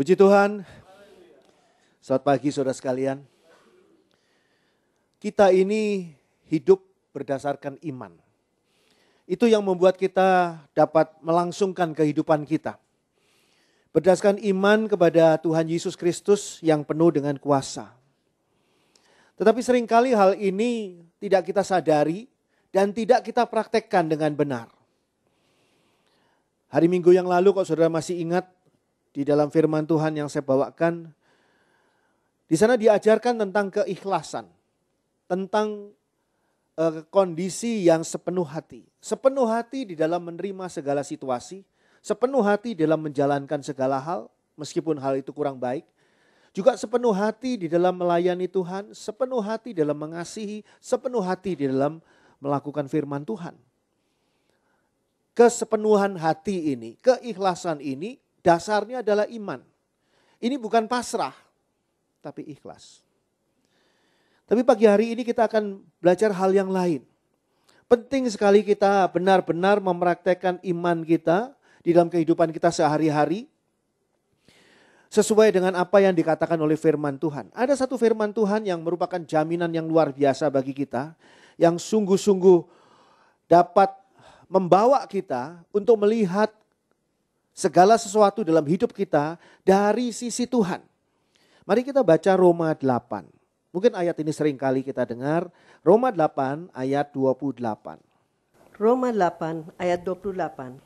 Puji Tuhan. Selamat pagi saudara sekalian. Kita ini hidup berdasarkan iman. Itu yang membuat kita dapat melangsungkan kehidupan kita. Berdasarkan iman kepada Tuhan Yesus Kristus yang penuh dengan kuasa. Tetapi seringkali hal ini tidak kita sadari dan tidak kita praktekkan dengan benar. Hari Minggu yang lalu kalau saudara masih ingat di dalam firman Tuhan yang saya bawakan. Di sana diajarkan tentang keikhlasan, tentang uh, kondisi yang sepenuh hati. Sepenuh hati di dalam menerima segala situasi, sepenuh hati dalam menjalankan segala hal, meskipun hal itu kurang baik. Juga sepenuh hati di dalam melayani Tuhan, sepenuh hati dalam mengasihi, sepenuh hati di dalam melakukan firman Tuhan. Kesepenuhan hati ini, keikhlasan ini Dasarnya adalah iman. Ini bukan pasrah, tapi ikhlas. Tapi pagi hari ini kita akan belajar hal yang lain. Penting sekali kita benar-benar mempraktekkan iman kita di dalam kehidupan kita sehari-hari. Sesuai dengan apa yang dikatakan oleh firman Tuhan. Ada satu firman Tuhan yang merupakan jaminan yang luar biasa bagi kita. Yang sungguh-sungguh dapat membawa kita untuk melihat segala sesuatu dalam hidup kita dari sisi Tuhan. Mari kita baca Roma 8. Mungkin ayat ini sering kali kita dengar. Roma 8 ayat 28. Roma 8 ayat 28.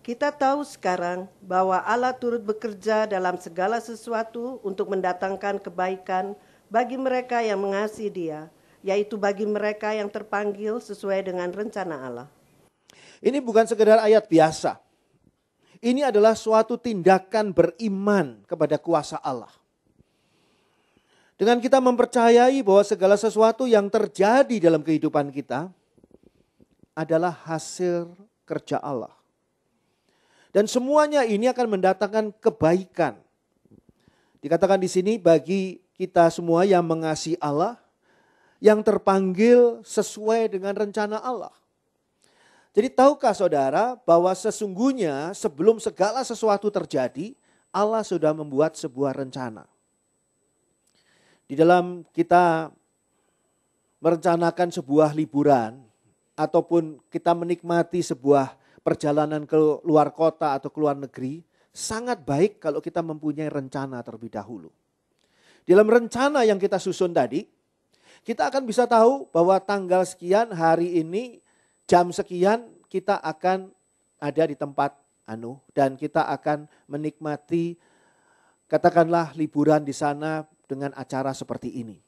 Kita tahu sekarang bahwa Allah turut bekerja dalam segala sesuatu untuk mendatangkan kebaikan bagi mereka yang mengasihi Dia, yaitu bagi mereka yang terpanggil sesuai dengan rencana Allah. Ini bukan sekedar ayat biasa. Ini adalah suatu tindakan beriman kepada kuasa Allah. Dengan kita mempercayai bahwa segala sesuatu yang terjadi dalam kehidupan kita adalah hasil kerja Allah. Dan semuanya ini akan mendatangkan kebaikan. Dikatakan di sini bagi kita semua yang mengasihi Allah, yang terpanggil sesuai dengan rencana Allah. Jadi tahukah saudara bahwa sesungguhnya sebelum segala sesuatu terjadi, Allah sudah membuat sebuah rencana. Di dalam kita merencanakan sebuah liburan ataupun kita menikmati sebuah perjalanan ke luar kota atau ke luar negeri, sangat baik kalau kita mempunyai rencana terlebih dahulu. Di Dalam rencana yang kita susun tadi, kita akan bisa tahu bahwa tanggal sekian hari ini jam sekian kita akan ada di tempat anu dan kita akan menikmati katakanlah liburan di sana dengan acara seperti ini.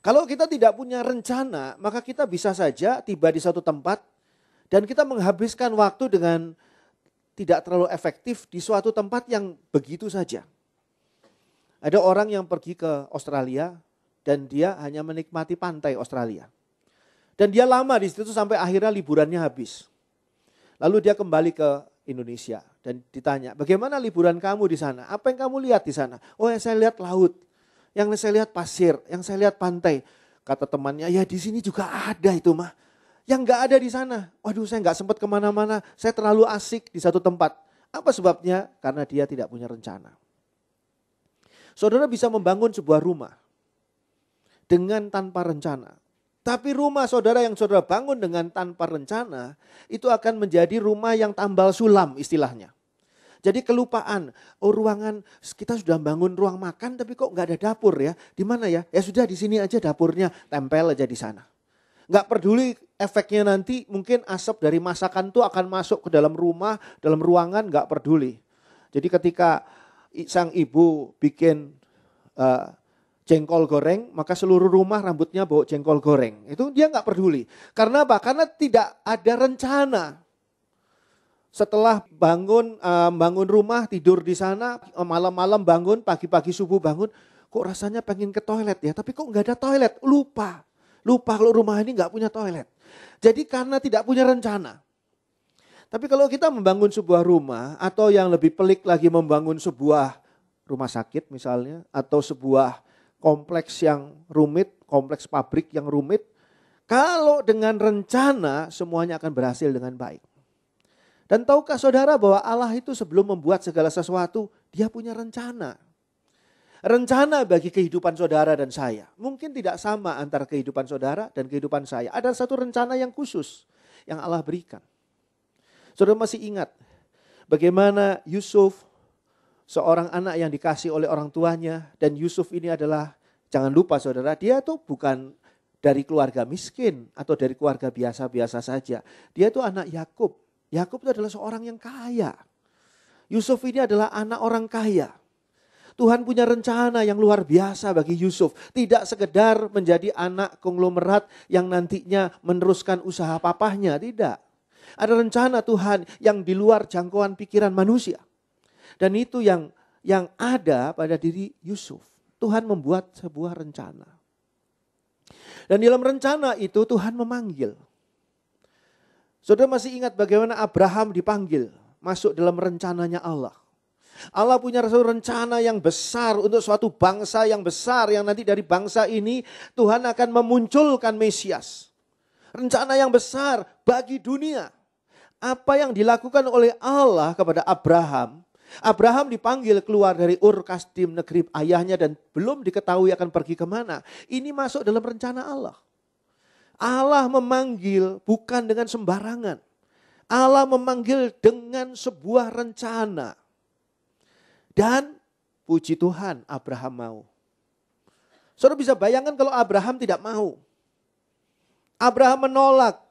Kalau kita tidak punya rencana, maka kita bisa saja tiba di satu tempat dan kita menghabiskan waktu dengan tidak terlalu efektif di suatu tempat yang begitu saja. Ada orang yang pergi ke Australia dan dia hanya menikmati pantai Australia. Dan dia lama di situ sampai akhirnya liburannya habis. Lalu dia kembali ke Indonesia dan ditanya, bagaimana liburan kamu di sana? Apa yang kamu lihat di sana? Oh yang saya lihat laut, yang saya lihat pasir, yang saya lihat pantai. Kata temannya, ya di sini juga ada itu mah. Yang nggak ada di sana. Waduh saya nggak sempat kemana-mana, saya terlalu asik di satu tempat. Apa sebabnya? Karena dia tidak punya rencana. Saudara bisa membangun sebuah rumah dengan tanpa rencana. Tapi rumah saudara yang saudara bangun dengan tanpa rencana, itu akan menjadi rumah yang tambal sulam istilahnya. Jadi kelupaan, oh ruangan kita sudah bangun ruang makan tapi kok nggak ada dapur ya? Di mana ya? Ya sudah di sini aja dapurnya, tempel aja di sana. Nggak peduli efeknya nanti mungkin asap dari masakan tuh akan masuk ke dalam rumah, dalam ruangan nggak peduli. Jadi ketika sang ibu bikin uh, jengkol goreng, maka seluruh rumah rambutnya bau jengkol goreng. Itu dia nggak peduli. Karena apa? Karena tidak ada rencana. Setelah bangun eh, bangun rumah, tidur di sana, eh, malam-malam bangun, pagi-pagi subuh bangun, kok rasanya pengen ke toilet ya, tapi kok nggak ada toilet, lupa. Lupa kalau rumah ini nggak punya toilet. Jadi karena tidak punya rencana. Tapi kalau kita membangun sebuah rumah atau yang lebih pelik lagi membangun sebuah rumah sakit misalnya atau sebuah kompleks yang rumit, kompleks pabrik yang rumit. Kalau dengan rencana semuanya akan berhasil dengan baik. Dan tahukah saudara bahwa Allah itu sebelum membuat segala sesuatu, dia punya rencana. Rencana bagi kehidupan saudara dan saya. Mungkin tidak sama antara kehidupan saudara dan kehidupan saya. Ada satu rencana yang khusus yang Allah berikan. Saudara masih ingat bagaimana Yusuf seorang anak yang dikasih oleh orang tuanya dan Yusuf ini adalah jangan lupa saudara dia tuh bukan dari keluarga miskin atau dari keluarga biasa-biasa saja. Dia itu anak Yakub. Yakub itu adalah seorang yang kaya. Yusuf ini adalah anak orang kaya. Tuhan punya rencana yang luar biasa bagi Yusuf. Tidak sekedar menjadi anak konglomerat yang nantinya meneruskan usaha papahnya, tidak. Ada rencana Tuhan yang di luar jangkauan pikiran manusia. Dan itu yang yang ada pada diri Yusuf. Tuhan membuat sebuah rencana. Dan dalam rencana itu Tuhan memanggil. Saudara masih ingat bagaimana Abraham dipanggil masuk dalam rencananya Allah. Allah punya satu rencana yang besar untuk suatu bangsa yang besar yang nanti dari bangsa ini Tuhan akan memunculkan Mesias. Rencana yang besar bagi dunia. Apa yang dilakukan oleh Allah kepada Abraham Abraham dipanggil keluar dari Ur Kasdim negeri ayahnya dan belum diketahui akan pergi kemana. Ini masuk dalam rencana Allah. Allah memanggil bukan dengan sembarangan. Allah memanggil dengan sebuah rencana. Dan puji Tuhan Abraham mau. Saudara bisa bayangkan kalau Abraham tidak mau. Abraham menolak.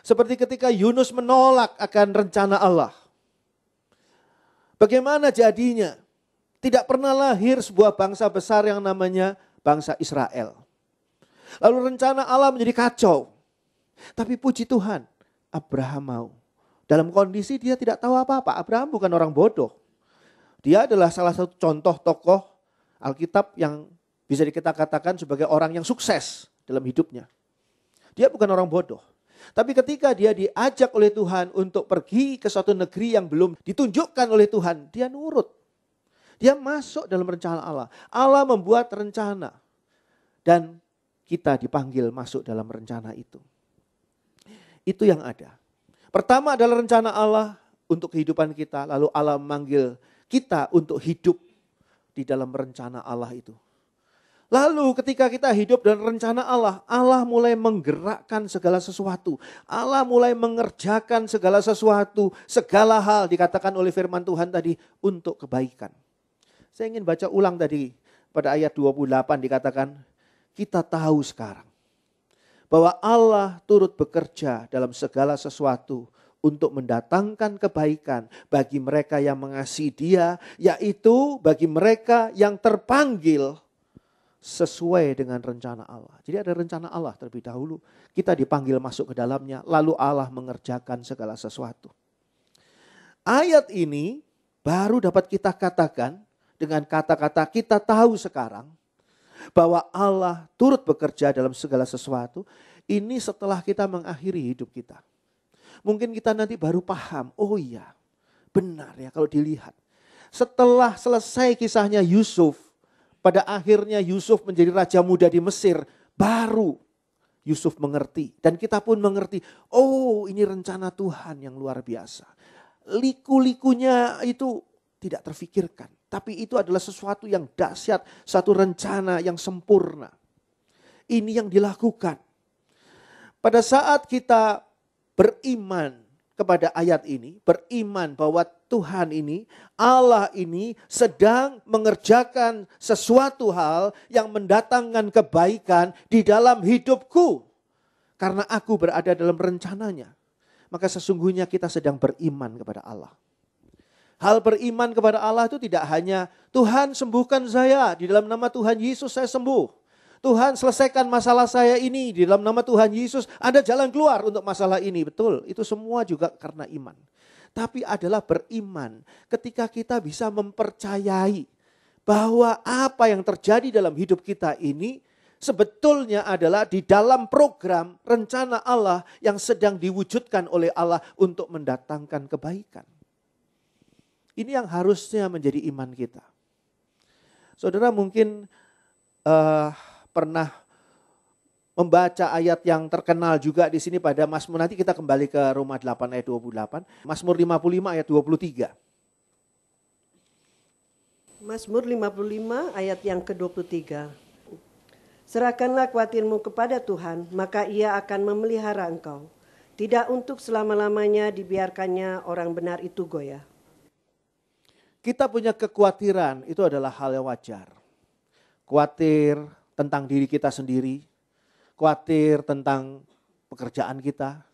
Seperti ketika Yunus menolak akan rencana Allah. Bagaimana jadinya? Tidak pernah lahir sebuah bangsa besar yang namanya bangsa Israel. Lalu rencana Allah menjadi kacau. Tapi puji Tuhan, Abraham mau. Dalam kondisi dia tidak tahu apa-apa. Abraham bukan orang bodoh. Dia adalah salah satu contoh tokoh Alkitab yang bisa kita katakan sebagai orang yang sukses dalam hidupnya. Dia bukan orang bodoh. Tapi ketika dia diajak oleh Tuhan untuk pergi ke suatu negeri yang belum ditunjukkan oleh Tuhan, dia nurut. Dia masuk dalam rencana Allah. Allah membuat rencana. Dan kita dipanggil masuk dalam rencana itu. Itu yang ada. Pertama adalah rencana Allah untuk kehidupan kita. Lalu Allah memanggil kita untuk hidup di dalam rencana Allah itu. Lalu ketika kita hidup dan rencana Allah, Allah mulai menggerakkan segala sesuatu. Allah mulai mengerjakan segala sesuatu, segala hal dikatakan oleh firman Tuhan tadi untuk kebaikan. Saya ingin baca ulang tadi pada ayat 28 dikatakan, kita tahu sekarang bahwa Allah turut bekerja dalam segala sesuatu untuk mendatangkan kebaikan bagi mereka yang mengasihi Dia, yaitu bagi mereka yang terpanggil sesuai dengan rencana Allah. Jadi ada rencana Allah terlebih dahulu. Kita dipanggil masuk ke dalamnya, lalu Allah mengerjakan segala sesuatu. Ayat ini baru dapat kita katakan dengan kata-kata kita tahu sekarang bahwa Allah turut bekerja dalam segala sesuatu. Ini setelah kita mengakhiri hidup kita. Mungkin kita nanti baru paham, oh iya benar ya kalau dilihat. Setelah selesai kisahnya Yusuf, pada akhirnya Yusuf menjadi raja muda di Mesir. Baru Yusuf mengerti. Dan kita pun mengerti, oh ini rencana Tuhan yang luar biasa. Liku-likunya itu tidak terfikirkan. Tapi itu adalah sesuatu yang dahsyat, satu rencana yang sempurna. Ini yang dilakukan. Pada saat kita beriman kepada ayat ini, beriman bahwa Tuhan ini, Allah ini sedang mengerjakan sesuatu hal yang mendatangkan kebaikan di dalam hidupku. Karena aku berada dalam rencananya. Maka sesungguhnya kita sedang beriman kepada Allah. Hal beriman kepada Allah itu tidak hanya Tuhan sembuhkan saya di dalam nama Tuhan Yesus saya sembuh. Tuhan selesaikan masalah saya ini di dalam nama Tuhan Yesus. Ada jalan keluar untuk masalah ini, betul. Itu semua juga karena iman tapi adalah beriman. Ketika kita bisa mempercayai bahwa apa yang terjadi dalam hidup kita ini sebetulnya adalah di dalam program rencana Allah yang sedang diwujudkan oleh Allah untuk mendatangkan kebaikan. Ini yang harusnya menjadi iman kita. Saudara mungkin uh, pernah membaca ayat yang terkenal juga di sini pada Mazmur. Nanti kita kembali ke Roma 8 ayat 28. Mazmur 55 ayat 23. Mazmur 55 ayat yang ke-23. Serahkanlah khawatirmu kepada Tuhan, maka ia akan memelihara engkau. Tidak untuk selama-lamanya dibiarkannya orang benar itu goyah. Kita punya kekhawatiran, itu adalah hal yang wajar. Khawatir tentang diri kita sendiri, khawatir tentang pekerjaan kita,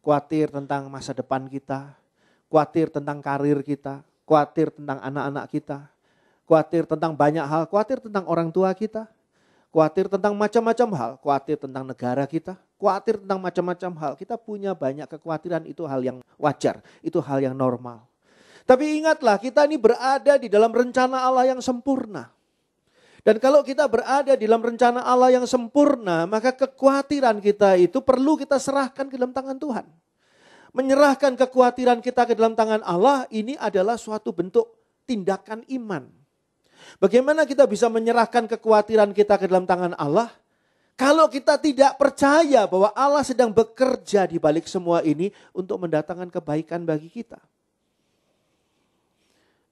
khawatir tentang masa depan kita, khawatir tentang karir kita, khawatir tentang anak-anak kita, khawatir tentang banyak hal, khawatir tentang orang tua kita, khawatir tentang macam-macam hal, khawatir tentang negara kita, khawatir tentang macam-macam hal. Kita punya banyak kekhawatiran, itu hal yang wajar, itu hal yang normal. Tapi ingatlah, kita ini berada di dalam rencana Allah yang sempurna. Dan kalau kita berada di dalam rencana Allah yang sempurna, maka kekhawatiran kita itu perlu kita serahkan ke dalam tangan Tuhan. Menyerahkan kekhawatiran kita ke dalam tangan Allah ini adalah suatu bentuk tindakan iman. Bagaimana kita bisa menyerahkan kekhawatiran kita ke dalam tangan Allah? Kalau kita tidak percaya bahwa Allah sedang bekerja di balik semua ini untuk mendatangkan kebaikan bagi kita.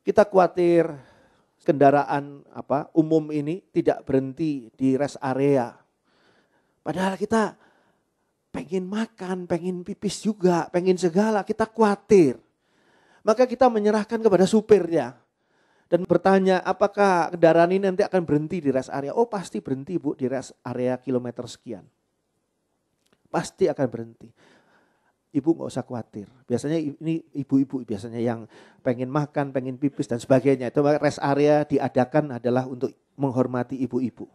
Kita khawatir kendaraan apa umum ini tidak berhenti di rest area. Padahal kita pengen makan, pengen pipis juga, pengen segala, kita khawatir. Maka kita menyerahkan kepada supirnya dan bertanya apakah kendaraan ini nanti akan berhenti di rest area. Oh pasti berhenti bu di rest area kilometer sekian. Pasti akan berhenti ibu nggak usah khawatir. Biasanya ini ibu-ibu biasanya yang pengen makan, pengen pipis dan sebagainya. Itu rest area diadakan adalah untuk menghormati ibu-ibu.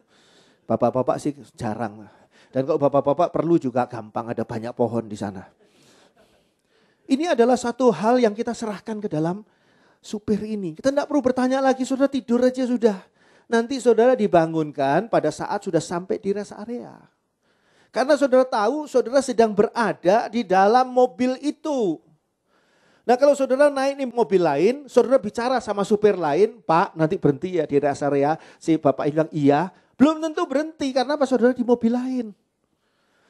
Bapak-bapak sih jarang. Dan kalau bapak-bapak perlu juga gampang ada banyak pohon di sana. Ini adalah satu hal yang kita serahkan ke dalam supir ini. Kita tidak perlu bertanya lagi, saudara tidur aja sudah. Nanti saudara dibangunkan pada saat sudah sampai di rest area. Karena saudara tahu saudara sedang berada di dalam mobil itu. Nah kalau saudara naik di mobil lain, saudara bicara sama supir lain, Pak nanti berhenti ya di rest area, si bapak bilang iya. Belum tentu berhenti karena apa saudara di mobil lain.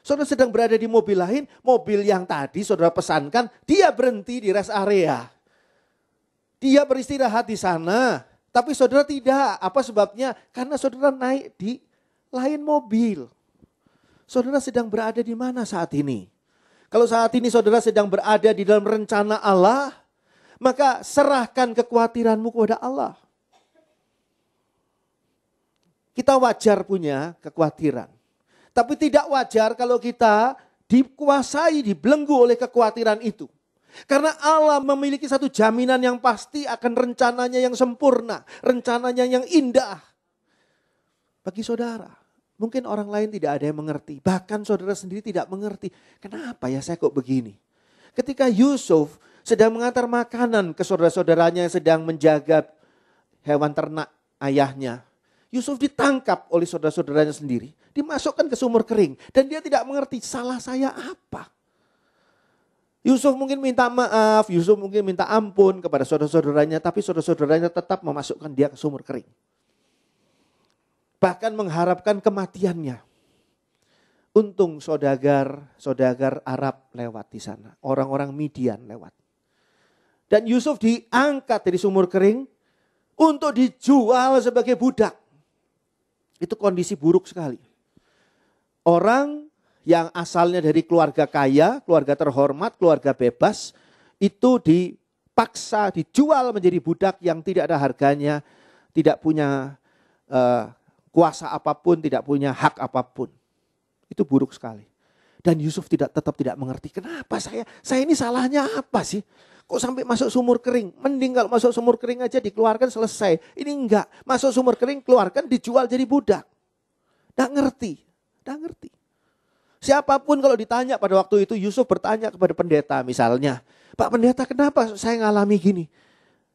Saudara sedang berada di mobil lain, mobil yang tadi saudara pesankan, dia berhenti di rest area. Dia beristirahat di sana, tapi saudara tidak. Apa sebabnya? Karena saudara naik di lain mobil. Saudara sedang berada di mana saat ini? Kalau saat ini saudara sedang berada di dalam rencana Allah, maka serahkan kekhawatiranmu kepada Allah. Kita wajar punya kekhawatiran. Tapi tidak wajar kalau kita dikuasai, dibelenggu oleh kekhawatiran itu. Karena Allah memiliki satu jaminan yang pasti akan rencananya yang sempurna, rencananya yang indah bagi saudara. Mungkin orang lain tidak ada yang mengerti. Bahkan saudara sendiri tidak mengerti. Kenapa ya saya kok begini? Ketika Yusuf sedang mengantar makanan ke saudara-saudaranya yang sedang menjaga hewan ternak ayahnya. Yusuf ditangkap oleh saudara-saudaranya sendiri. Dimasukkan ke sumur kering. Dan dia tidak mengerti salah saya apa. Yusuf mungkin minta maaf, Yusuf mungkin minta ampun kepada saudara-saudaranya, tapi saudara-saudaranya tetap memasukkan dia ke sumur kering bahkan mengharapkan kematiannya. Untung saudagar, saudagar Arab lewat di sana. Orang-orang Midian lewat. Dan Yusuf diangkat dari sumur kering untuk dijual sebagai budak. Itu kondisi buruk sekali. Orang yang asalnya dari keluarga kaya, keluarga terhormat, keluarga bebas, itu dipaksa dijual menjadi budak yang tidak ada harganya, tidak punya uh, kuasa apapun, tidak punya hak apapun. Itu buruk sekali. Dan Yusuf tidak tetap tidak mengerti kenapa saya saya ini salahnya apa sih? Kok sampai masuk sumur kering? Mending kalau masuk sumur kering aja dikeluarkan selesai. Ini enggak. Masuk sumur kering keluarkan dijual jadi budak. Enggak ngerti. Enggak ngerti. Siapapun kalau ditanya pada waktu itu Yusuf bertanya kepada pendeta misalnya. Pak pendeta kenapa saya ngalami gini?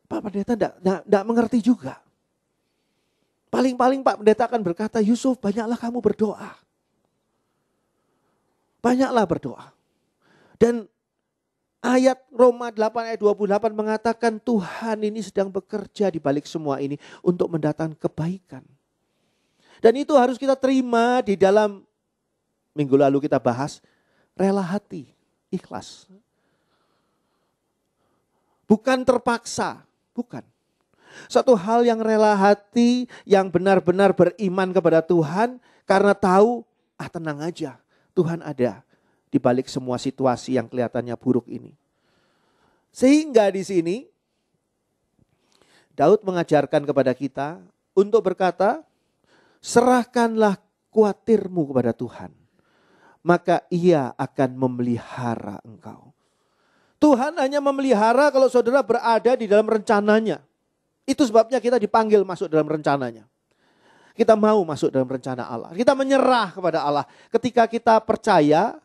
Pak pendeta enggak, enggak, enggak mengerti juga. Paling-paling Pak Pendeta akan berkata, Yusuf banyaklah kamu berdoa. Banyaklah berdoa. Dan ayat Roma 8 ayat 28 mengatakan Tuhan ini sedang bekerja di balik semua ini untuk mendatangkan kebaikan. Dan itu harus kita terima di dalam minggu lalu kita bahas rela hati, ikhlas. Bukan terpaksa, bukan. Satu hal yang rela hati, yang benar-benar beriman kepada Tuhan karena tahu, ah tenang aja, Tuhan ada di balik semua situasi yang kelihatannya buruk ini. Sehingga di sini Daud mengajarkan kepada kita untuk berkata, serahkanlah kuatirmu kepada Tuhan. Maka ia akan memelihara engkau. Tuhan hanya memelihara kalau saudara berada di dalam rencananya. Itu sebabnya kita dipanggil masuk dalam rencananya. Kita mau masuk dalam rencana Allah. Kita menyerah kepada Allah. Ketika kita percaya,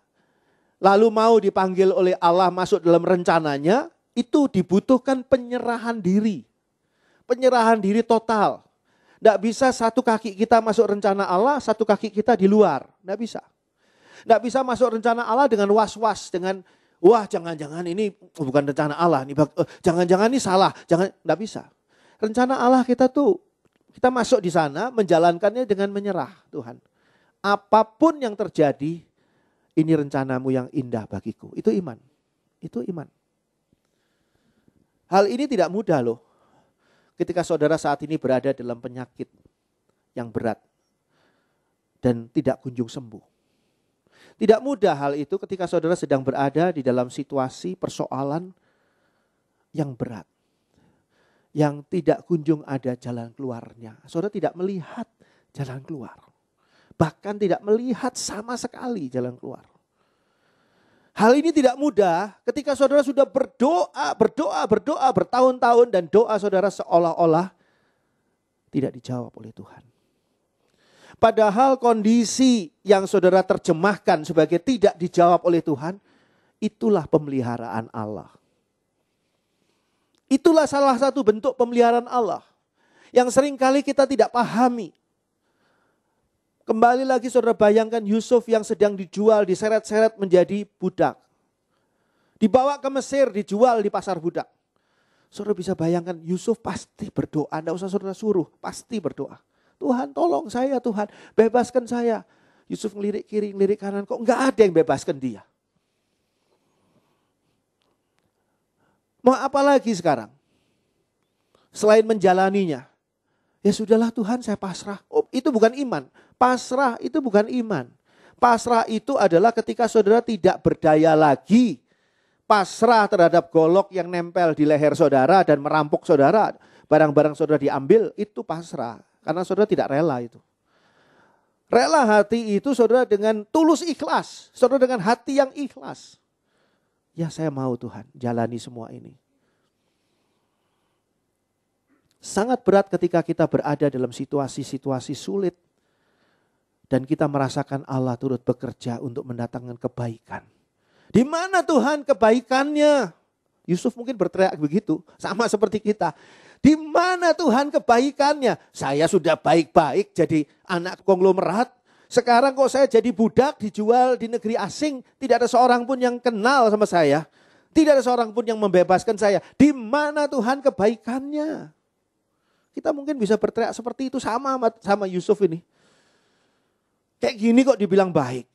lalu mau dipanggil oleh Allah masuk dalam rencananya, itu dibutuhkan penyerahan diri. Penyerahan diri total. Tidak bisa satu kaki kita masuk rencana Allah, satu kaki kita di luar. Tidak bisa. Tidak bisa masuk rencana Allah dengan was-was, dengan wah jangan-jangan ini bukan rencana Allah, eh, jangan-jangan ini salah, jangan tidak bisa rencana Allah kita tuh kita masuk di sana menjalankannya dengan menyerah Tuhan. Apapun yang terjadi ini rencanamu yang indah bagiku. Itu iman. Itu iman. Hal ini tidak mudah loh. Ketika saudara saat ini berada dalam penyakit yang berat dan tidak kunjung sembuh. Tidak mudah hal itu ketika saudara sedang berada di dalam situasi persoalan yang berat yang tidak kunjung ada jalan keluarnya. Saudara tidak melihat jalan keluar. Bahkan tidak melihat sama sekali jalan keluar. Hal ini tidak mudah ketika saudara sudah berdoa, berdoa, berdoa bertahun-tahun dan doa saudara seolah-olah tidak dijawab oleh Tuhan. Padahal kondisi yang saudara terjemahkan sebagai tidak dijawab oleh Tuhan, itulah pemeliharaan Allah. Itulah salah satu bentuk pemeliharaan Allah yang seringkali kita tidak pahami. Kembali lagi saudara bayangkan Yusuf yang sedang dijual, diseret-seret menjadi budak. Dibawa ke Mesir, dijual di pasar budak. Saudara bisa bayangkan Yusuf pasti berdoa, tidak usah saudara suruh, pasti berdoa. Tuhan tolong saya Tuhan, bebaskan saya. Yusuf ngelirik kiri, ngelirik kanan, kok enggak ada yang bebaskan dia. Mau apa lagi sekarang? Selain menjalaninya. Ya sudahlah Tuhan saya pasrah. Oh, itu bukan iman. Pasrah itu bukan iman. Pasrah itu adalah ketika saudara tidak berdaya lagi. Pasrah terhadap golok yang nempel di leher saudara dan merampok saudara. Barang-barang saudara diambil itu pasrah. Karena saudara tidak rela itu. Rela hati itu saudara dengan tulus ikhlas. Saudara dengan hati yang ikhlas. Ya saya mau Tuhan, jalani semua ini. Sangat berat ketika kita berada dalam situasi-situasi sulit. Dan kita merasakan Allah turut bekerja untuk mendatangkan kebaikan. Di mana Tuhan kebaikannya? Yusuf mungkin berteriak begitu, sama seperti kita. Di mana Tuhan kebaikannya? Saya sudah baik-baik jadi anak konglomerat, sekarang kok saya jadi budak dijual di negeri asing, tidak ada seorang pun yang kenal sama saya. Tidak ada seorang pun yang membebaskan saya. Di mana Tuhan kebaikannya? Kita mungkin bisa berteriak seperti itu sama sama Yusuf ini. Kayak gini kok dibilang baik.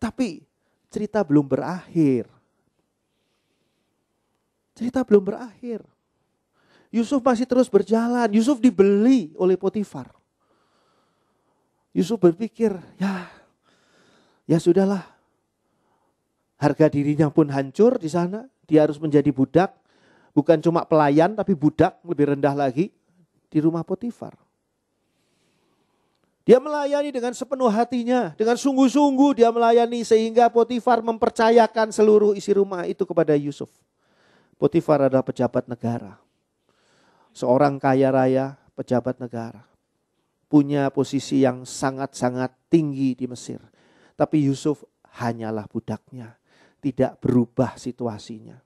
Tapi cerita belum berakhir. Cerita belum berakhir. Yusuf masih terus berjalan. Yusuf dibeli oleh Potifar. Yusuf berpikir, ya, ya sudahlah. Harga dirinya pun hancur di sana. Dia harus menjadi budak. Bukan cuma pelayan, tapi budak lebih rendah lagi di rumah Potifar. Dia melayani dengan sepenuh hatinya, dengan sungguh-sungguh dia melayani sehingga Potifar mempercayakan seluruh isi rumah itu kepada Yusuf. Potifar adalah pejabat negara. Seorang kaya raya, pejabat negara punya posisi yang sangat-sangat tinggi di Mesir. Tapi Yusuf hanyalah budaknya, tidak berubah situasinya.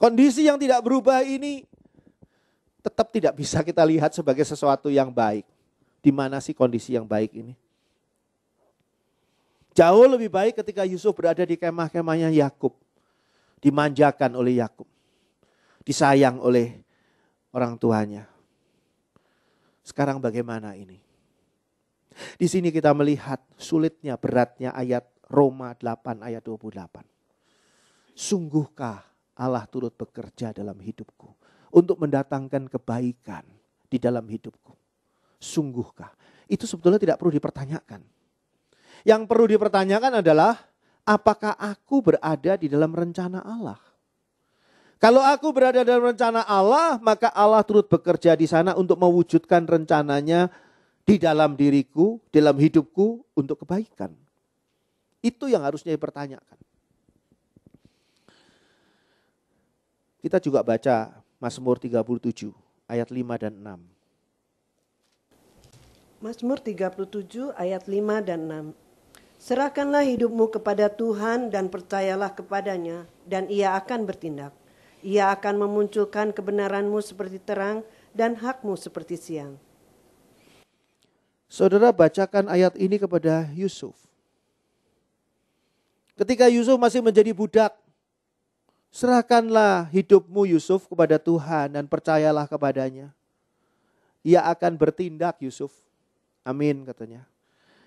Kondisi yang tidak berubah ini tetap tidak bisa kita lihat sebagai sesuatu yang baik. Di mana sih kondisi yang baik ini? Jauh lebih baik ketika Yusuf berada di kemah-kemahnya Yakub, dimanjakan oleh Yakub, disayang oleh orang tuanya. Sekarang bagaimana ini? Di sini kita melihat sulitnya, beratnya ayat Roma 8 ayat 28. Sungguhkah Allah turut bekerja dalam hidupku untuk mendatangkan kebaikan di dalam hidupku? Sungguhkah? Itu sebetulnya tidak perlu dipertanyakan. Yang perlu dipertanyakan adalah apakah aku berada di dalam rencana Allah? Kalau aku berada dalam rencana Allah, maka Allah turut bekerja di sana untuk mewujudkan rencananya di dalam diriku, dalam hidupku untuk kebaikan. Itu yang harusnya dipertanyakan. Kita juga baca Mazmur 37 ayat 5 dan 6. Mazmur 37 ayat 5 dan 6. Serahkanlah hidupmu kepada Tuhan dan percayalah kepadanya dan ia akan bertindak. Ia akan memunculkan kebenaranmu seperti terang dan hakmu seperti siang. Saudara bacakan ayat ini kepada Yusuf. Ketika Yusuf masih menjadi budak, serahkanlah hidupmu Yusuf kepada Tuhan dan percayalah kepadanya. Ia akan bertindak Yusuf. Amin katanya.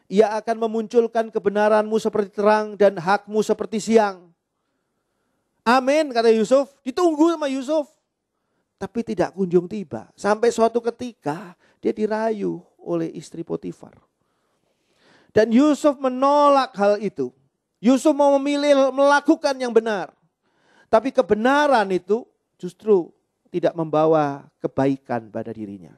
Ia akan memunculkan kebenaranmu seperti terang dan hakmu seperti siang. Amin, kata Yusuf. Ditunggu sama Yusuf. Tapi tidak kunjung tiba. Sampai suatu ketika dia dirayu oleh istri Potifar. Dan Yusuf menolak hal itu. Yusuf mau memilih melakukan yang benar. Tapi kebenaran itu justru tidak membawa kebaikan pada dirinya.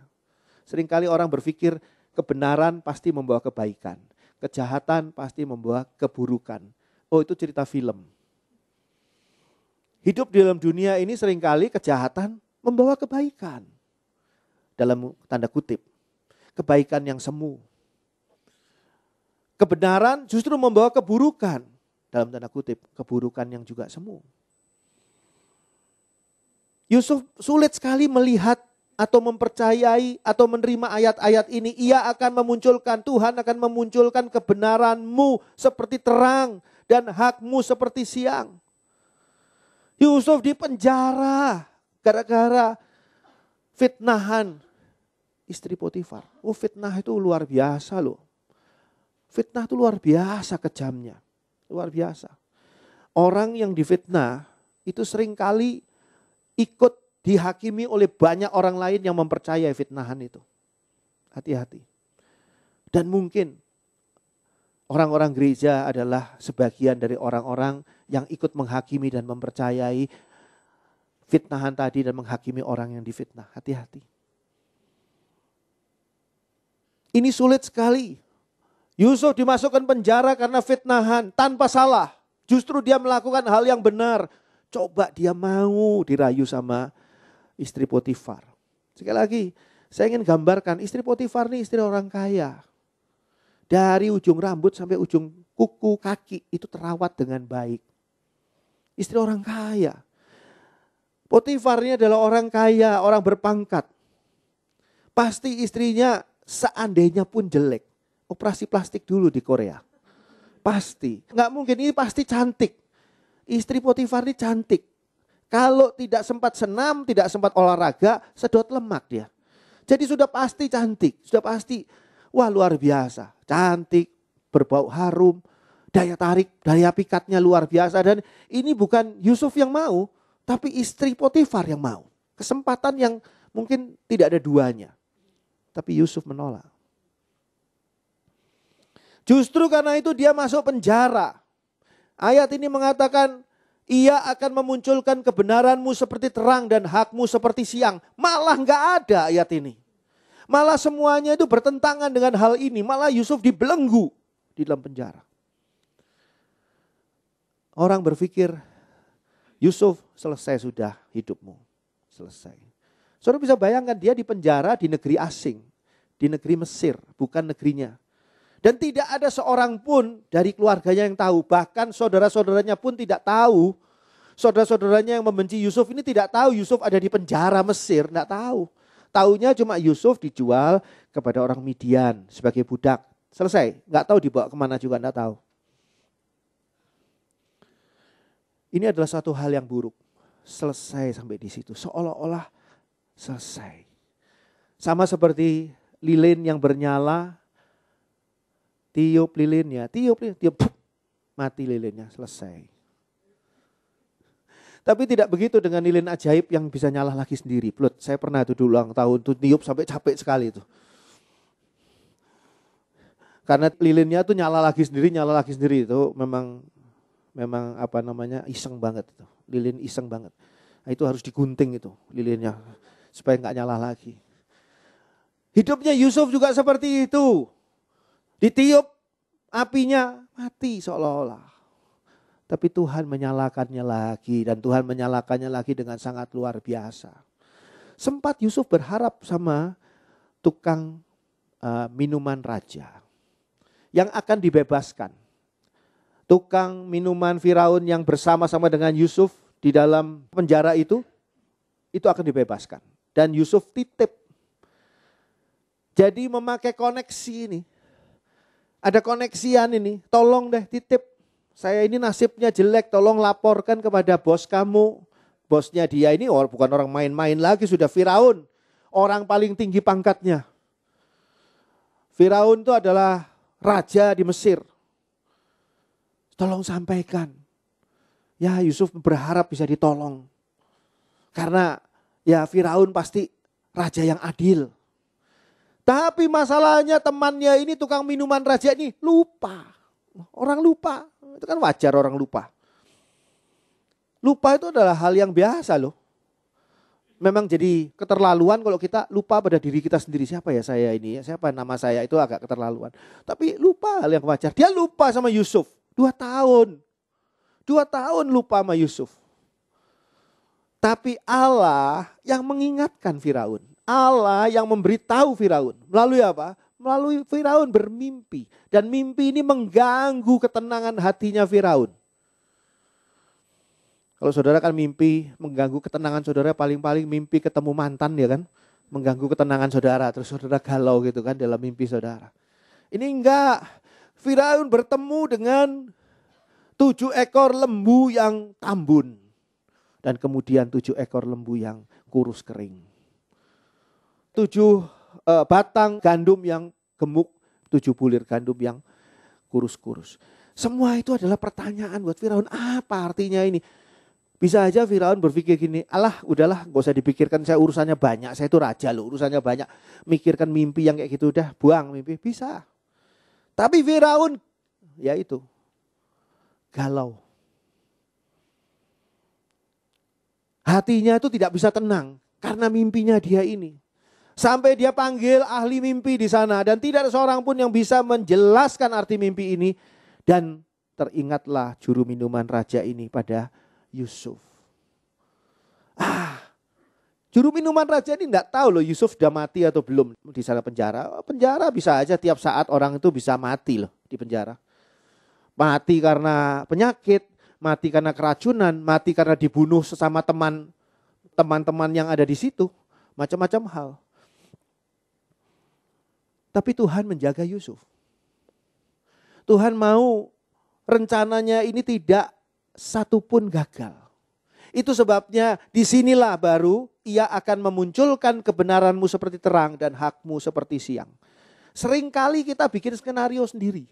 Seringkali orang berpikir kebenaran pasti membawa kebaikan. Kejahatan pasti membawa keburukan. Oh itu cerita film Hidup di dalam dunia ini seringkali kejahatan membawa kebaikan. Dalam tanda kutip, kebaikan yang semu. Kebenaran justru membawa keburukan. Dalam tanda kutip, keburukan yang juga semu. Yusuf sulit sekali melihat atau mempercayai atau menerima ayat-ayat ini, ia akan memunculkan Tuhan akan memunculkan kebenaranmu seperti terang dan hakmu seperti siang. Yusuf di penjara gara-gara fitnahan istri Potifar. Oh fitnah itu luar biasa loh. Fitnah itu luar biasa kejamnya. Luar biasa. Orang yang difitnah itu seringkali ikut dihakimi oleh banyak orang lain yang mempercayai fitnahan itu. Hati-hati. Dan mungkin orang-orang gereja adalah sebagian dari orang-orang yang ikut menghakimi dan mempercayai fitnahan tadi dan menghakimi orang yang difitnah. Hati-hati. Ini sulit sekali. Yusuf dimasukkan penjara karena fitnahan tanpa salah. Justru dia melakukan hal yang benar. Coba dia mau dirayu sama istri Potifar. Sekali lagi, saya ingin gambarkan istri Potifar ini istri orang kaya. Dari ujung rambut sampai ujung kuku, kaki itu terawat dengan baik istri orang kaya. Potifarnya adalah orang kaya, orang berpangkat. Pasti istrinya seandainya pun jelek. Operasi plastik dulu di Korea. Pasti. Nggak mungkin, ini pasti cantik. Istri Potifar ini cantik. Kalau tidak sempat senam, tidak sempat olahraga, sedot lemak dia. Jadi sudah pasti cantik, sudah pasti. Wah luar biasa, cantik, berbau harum, daya tarik, daya pikatnya luar biasa. Dan ini bukan Yusuf yang mau, tapi istri Potifar yang mau. Kesempatan yang mungkin tidak ada duanya. Tapi Yusuf menolak. Justru karena itu dia masuk penjara. Ayat ini mengatakan ia akan memunculkan kebenaranmu seperti terang dan hakmu seperti siang. Malah nggak ada ayat ini. Malah semuanya itu bertentangan dengan hal ini. Malah Yusuf dibelenggu di dalam penjara. Orang berpikir, Yusuf selesai sudah hidupmu. Selesai. Saudara bisa bayangkan dia di penjara di negeri asing. Di negeri Mesir, bukan negerinya. Dan tidak ada seorang pun dari keluarganya yang tahu. Bahkan saudara-saudaranya pun tidak tahu. Saudara-saudaranya yang membenci Yusuf ini tidak tahu Yusuf ada di penjara Mesir. Tidak tahu. Taunya cuma Yusuf dijual kepada orang Midian sebagai budak. Selesai. Nggak tahu dibawa kemana juga nggak tahu. Ini adalah suatu hal yang buruk. Selesai sampai di situ. Seolah-olah selesai. Sama seperti lilin yang bernyala, tiup lilinnya, tiup lilin, tiup, mati lilinnya, selesai. Tapi tidak begitu dengan lilin ajaib yang bisa nyala lagi sendiri. Plut, saya pernah itu dulu ulang tahun tuh tiup sampai capek sekali itu. Karena lilinnya tuh nyala lagi sendiri, nyala lagi sendiri itu memang memang apa namanya iseng banget itu. Lilin iseng banget. Nah, itu harus digunting itu lilinnya supaya nggak nyala lagi. Hidupnya Yusuf juga seperti itu. Ditiup apinya mati seolah-olah. Tapi Tuhan menyalakannya lagi dan Tuhan menyalakannya lagi dengan sangat luar biasa. Sempat Yusuf berharap sama tukang uh, minuman raja yang akan dibebaskan tukang minuman Firaun yang bersama-sama dengan Yusuf di dalam penjara itu, itu akan dibebaskan. Dan Yusuf titip. Jadi memakai koneksi ini. Ada koneksian ini, tolong deh titip. Saya ini nasibnya jelek, tolong laporkan kepada bos kamu. Bosnya dia ini oh, bukan orang main-main lagi, sudah Firaun. Orang paling tinggi pangkatnya. Firaun itu adalah raja di Mesir. Tolong sampaikan. Ya Yusuf berharap bisa ditolong. Karena ya Firaun pasti raja yang adil. Tapi masalahnya temannya ini tukang minuman raja ini lupa. Orang lupa. Itu kan wajar orang lupa. Lupa itu adalah hal yang biasa loh. Memang jadi keterlaluan kalau kita lupa pada diri kita sendiri. Siapa ya saya ini? Siapa nama saya? Itu agak keterlaluan. Tapi lupa hal yang wajar. Dia lupa sama Yusuf. Dua tahun. Dua tahun lupa sama Yusuf. Tapi Allah yang mengingatkan Firaun. Allah yang memberitahu Firaun. Melalui apa? Melalui Firaun bermimpi. Dan mimpi ini mengganggu ketenangan hatinya Firaun. Kalau saudara kan mimpi mengganggu ketenangan saudara paling-paling mimpi ketemu mantan ya kan. Mengganggu ketenangan saudara. Terus saudara galau gitu kan dalam mimpi saudara. Ini enggak. Firaun bertemu dengan tujuh ekor lembu yang tambun. Dan kemudian tujuh ekor lembu yang kurus kering. Tujuh e, batang gandum yang gemuk, tujuh bulir gandum yang kurus-kurus. Semua itu adalah pertanyaan buat Firaun. Apa artinya ini? Bisa aja Firaun berpikir gini, alah udahlah gak usah dipikirkan saya urusannya banyak, saya itu raja loh urusannya banyak. Mikirkan mimpi yang kayak gitu udah buang mimpi, bisa. Tapi Firaun yaitu galau. Hatinya itu tidak bisa tenang karena mimpinya dia ini. Sampai dia panggil ahli mimpi di sana dan tidak ada seorang pun yang bisa menjelaskan arti mimpi ini dan teringatlah juru minuman raja ini pada Yusuf. Ah, Juru minuman raja ini tidak tahu loh Yusuf sudah mati atau belum di sana penjara. Oh, penjara bisa aja tiap saat orang itu bisa mati loh di penjara. Mati karena penyakit, mati karena keracunan, mati karena dibunuh sesama teman teman-teman yang ada di situ, macam-macam hal. Tapi Tuhan menjaga Yusuf. Tuhan mau rencananya ini tidak satu pun gagal. Itu sebabnya disinilah baru ia akan memunculkan kebenaranmu seperti terang dan hakmu seperti siang. Seringkali kita bikin skenario sendiri.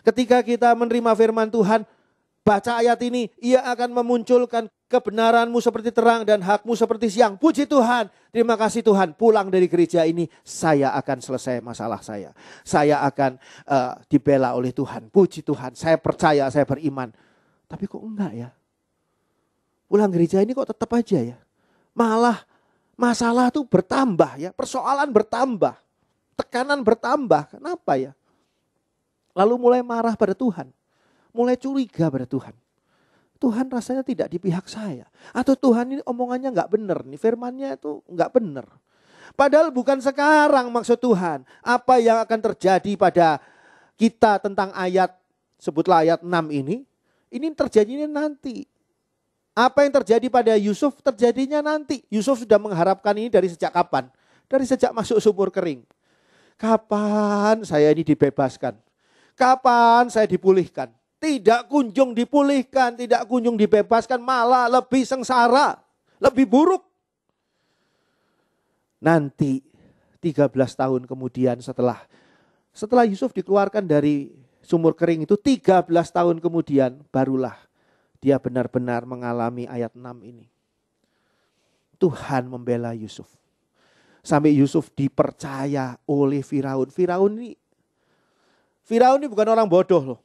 Ketika kita menerima firman Tuhan, baca ayat ini, ia akan memunculkan kebenaranmu seperti terang dan hakmu seperti siang. Puji Tuhan, terima kasih Tuhan. Pulang dari gereja ini, saya akan selesai masalah saya. Saya akan uh, dibela oleh Tuhan. Puji Tuhan, saya percaya, saya beriman. Tapi kok enggak ya? pulang gereja ini kok tetap aja ya. Malah masalah tuh bertambah ya, persoalan bertambah, tekanan bertambah. Kenapa ya? Lalu mulai marah pada Tuhan, mulai curiga pada Tuhan. Tuhan rasanya tidak di pihak saya. Atau Tuhan ini omongannya nggak benar nih, firmannya itu nggak benar. Padahal bukan sekarang maksud Tuhan. Apa yang akan terjadi pada kita tentang ayat, sebutlah ayat 6 ini. Ini terjadinya nanti apa yang terjadi pada Yusuf terjadinya nanti. Yusuf sudah mengharapkan ini dari sejak kapan? Dari sejak masuk sumur kering. Kapan saya ini dibebaskan? Kapan saya dipulihkan? Tidak kunjung dipulihkan, tidak kunjung dibebaskan, malah lebih sengsara, lebih buruk. Nanti 13 tahun kemudian setelah setelah Yusuf dikeluarkan dari sumur kering itu 13 tahun kemudian barulah dia benar-benar mengalami ayat 6 ini. Tuhan membela Yusuf. Sampai Yusuf dipercaya oleh Firaun. Firaun ini Firaun ini bukan orang bodoh loh.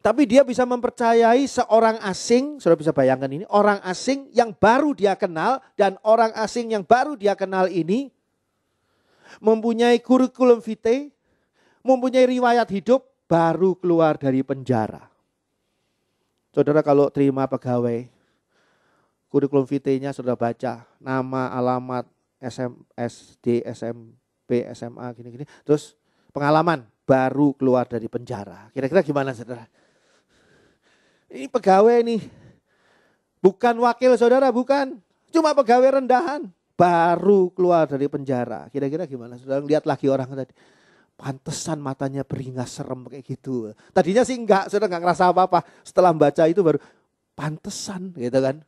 Tapi dia bisa mempercayai seorang asing, sudah bisa bayangkan ini, orang asing yang baru dia kenal dan orang asing yang baru dia kenal ini mempunyai kurikulum vitae, mempunyai riwayat hidup baru keluar dari penjara. Saudara kalau terima pegawai, kurikulum vitae-nya sudah baca, nama, alamat, sms SD, SMP, SMA, gini-gini. Terus pengalaman baru keluar dari penjara. Kira-kira gimana saudara? Ini pegawai nih, bukan wakil saudara, bukan. Cuma pegawai rendahan, baru keluar dari penjara. Kira-kira gimana saudara? Lihat lagi orang tadi pantesan matanya beringas serem kayak gitu. Tadinya sih enggak, sudah enggak ngerasa apa-apa. Setelah baca itu baru pantesan gitu kan.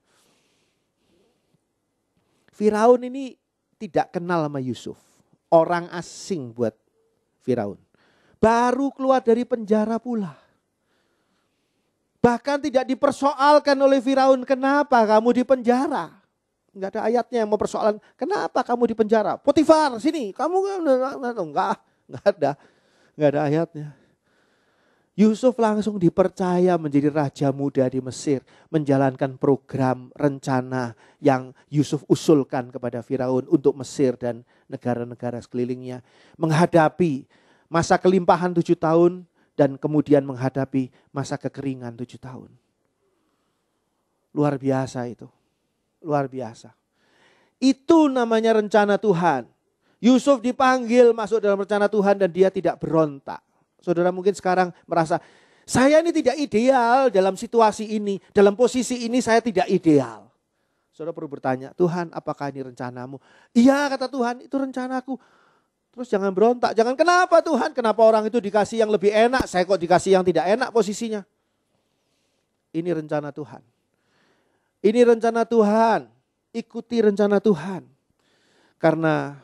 Firaun ini tidak kenal sama Yusuf. Orang asing buat Firaun. Baru keluar dari penjara pula. Bahkan tidak dipersoalkan oleh Firaun, kenapa kamu di penjara? Enggak ada ayatnya yang persoalan kenapa kamu di penjara? Potifar, sini, kamu kan enggak, enggak, nggak ada, nggak ada ayatnya. Yusuf langsung dipercaya menjadi raja muda di Mesir, menjalankan program rencana yang Yusuf usulkan kepada Firaun untuk Mesir dan negara-negara sekelilingnya, menghadapi masa kelimpahan tujuh tahun dan kemudian menghadapi masa kekeringan tujuh tahun. Luar biasa itu, luar biasa. Itu namanya rencana Tuhan. Yusuf dipanggil masuk dalam rencana Tuhan dan dia tidak berontak. Saudara mungkin sekarang merasa, saya ini tidak ideal dalam situasi ini, dalam posisi ini saya tidak ideal. Saudara perlu bertanya, Tuhan apakah ini rencanamu? Iya kata Tuhan, itu rencanaku. Terus jangan berontak, jangan kenapa Tuhan, kenapa orang itu dikasih yang lebih enak, saya kok dikasih yang tidak enak posisinya. Ini rencana Tuhan. Ini rencana Tuhan, ikuti rencana Tuhan. Karena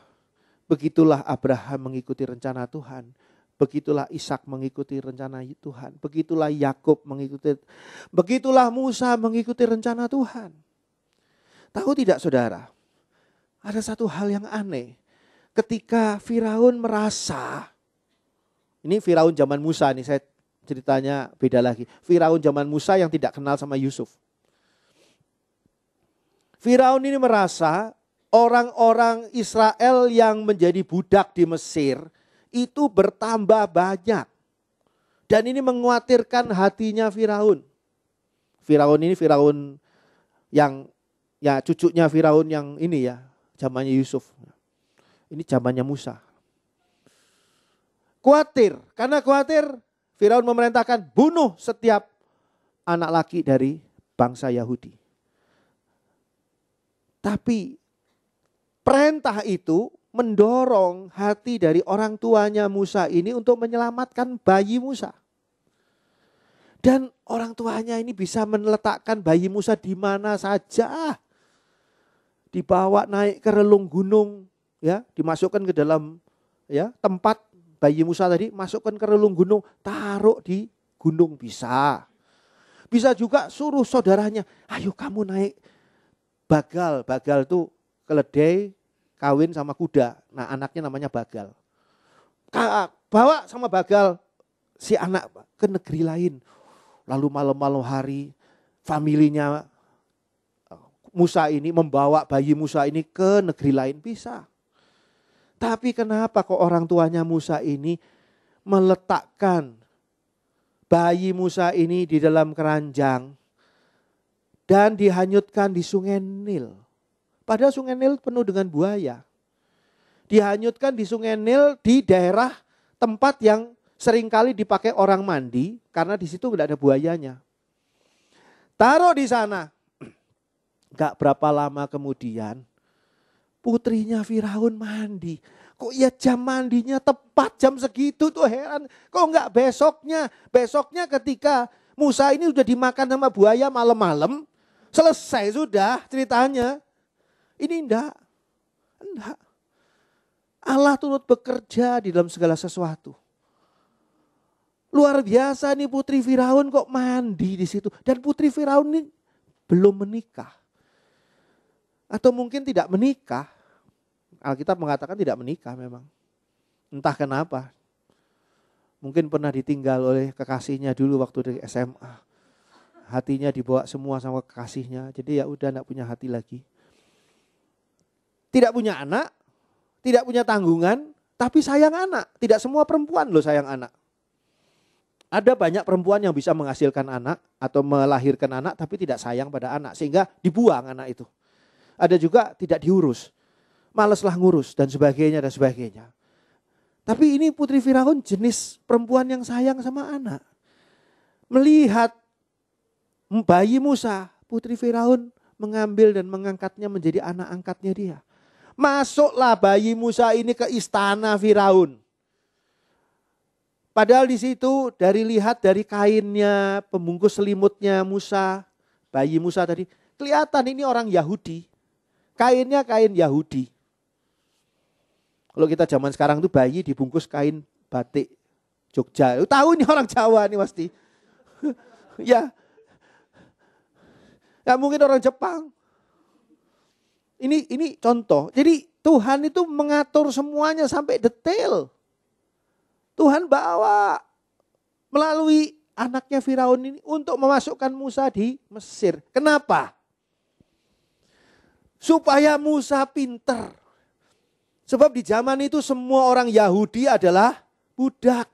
Begitulah Abraham mengikuti rencana Tuhan. Begitulah Ishak mengikuti rencana Tuhan. Begitulah Yakub mengikuti. Begitulah Musa mengikuti rencana Tuhan. Tahu tidak saudara? Ada satu hal yang aneh. Ketika Firaun merasa, ini Firaun zaman Musa nih saya ceritanya beda lagi. Firaun zaman Musa yang tidak kenal sama Yusuf. Firaun ini merasa orang-orang Israel yang menjadi budak di Mesir itu bertambah banyak. Dan ini menguatirkan hatinya Firaun. Firaun ini Firaun yang ya cucunya Firaun yang ini ya, zamannya Yusuf. Ini zamannya Musa. Kuatir, karena kuatir Firaun memerintahkan bunuh setiap anak laki dari bangsa Yahudi. Tapi Perintah itu mendorong hati dari orang tuanya Musa ini untuk menyelamatkan bayi Musa. Dan orang tuanya ini bisa meletakkan bayi Musa di mana saja. Dibawa naik ke relung gunung, ya, dimasukkan ke dalam ya, tempat bayi Musa tadi, masukkan ke relung gunung, taruh di gunung bisa. Bisa juga suruh saudaranya, ayo kamu naik bagal. Bagal tuh keledai kawin sama kuda. Nah anaknya namanya Bagal. Bawa sama Bagal si anak ke negeri lain. Lalu malam-malam hari familinya eh, Musa ini membawa bayi Musa ini ke negeri lain bisa. Tapi kenapa kok orang tuanya Musa ini meletakkan bayi Musa ini di dalam keranjang dan dihanyutkan di sungai Nil. Padahal sungai Nil penuh dengan buaya. Dihanyutkan di sungai Nil di daerah tempat yang seringkali dipakai orang mandi karena di situ tidak ada buayanya. Taruh di sana. Gak berapa lama kemudian putrinya Firaun mandi. Kok ya jam mandinya tepat jam segitu tuh heran. Kok nggak besoknya? Besoknya ketika Musa ini sudah dimakan sama buaya malam-malam. Selesai sudah ceritanya. Ini enggak. Enggak. Allah turut bekerja di dalam segala sesuatu. Luar biasa nih putri Firaun kok mandi di situ. Dan putri Firaun ini belum menikah. Atau mungkin tidak menikah. Alkitab mengatakan tidak menikah memang. Entah kenapa. Mungkin pernah ditinggal oleh kekasihnya dulu waktu dari SMA. Hatinya dibawa semua sama kekasihnya. Jadi ya udah tidak punya hati lagi tidak punya anak, tidak punya tanggungan, tapi sayang anak. Tidak semua perempuan loh sayang anak. Ada banyak perempuan yang bisa menghasilkan anak atau melahirkan anak tapi tidak sayang pada anak sehingga dibuang anak itu. Ada juga tidak diurus. Maleslah ngurus dan sebagainya dan sebagainya. Tapi ini Putri Firaun jenis perempuan yang sayang sama anak. Melihat bayi Musa, Putri Firaun mengambil dan mengangkatnya menjadi anak angkatnya dia. Masuklah bayi Musa ini ke istana Firaun. Padahal di situ dari lihat dari kainnya, pembungkus selimutnya Musa, bayi Musa tadi, kelihatan ini orang Yahudi. Kainnya kain Yahudi. Kalau kita zaman sekarang tuh bayi dibungkus kain batik Jogja. Tahu ini orang Jawa nih pasti. ya. Ya mungkin orang Jepang. Ini ini contoh. Jadi Tuhan itu mengatur semuanya sampai detail. Tuhan bawa melalui anaknya Firaun ini untuk memasukkan Musa di Mesir. Kenapa? Supaya Musa pinter. Sebab di zaman itu semua orang Yahudi adalah budak.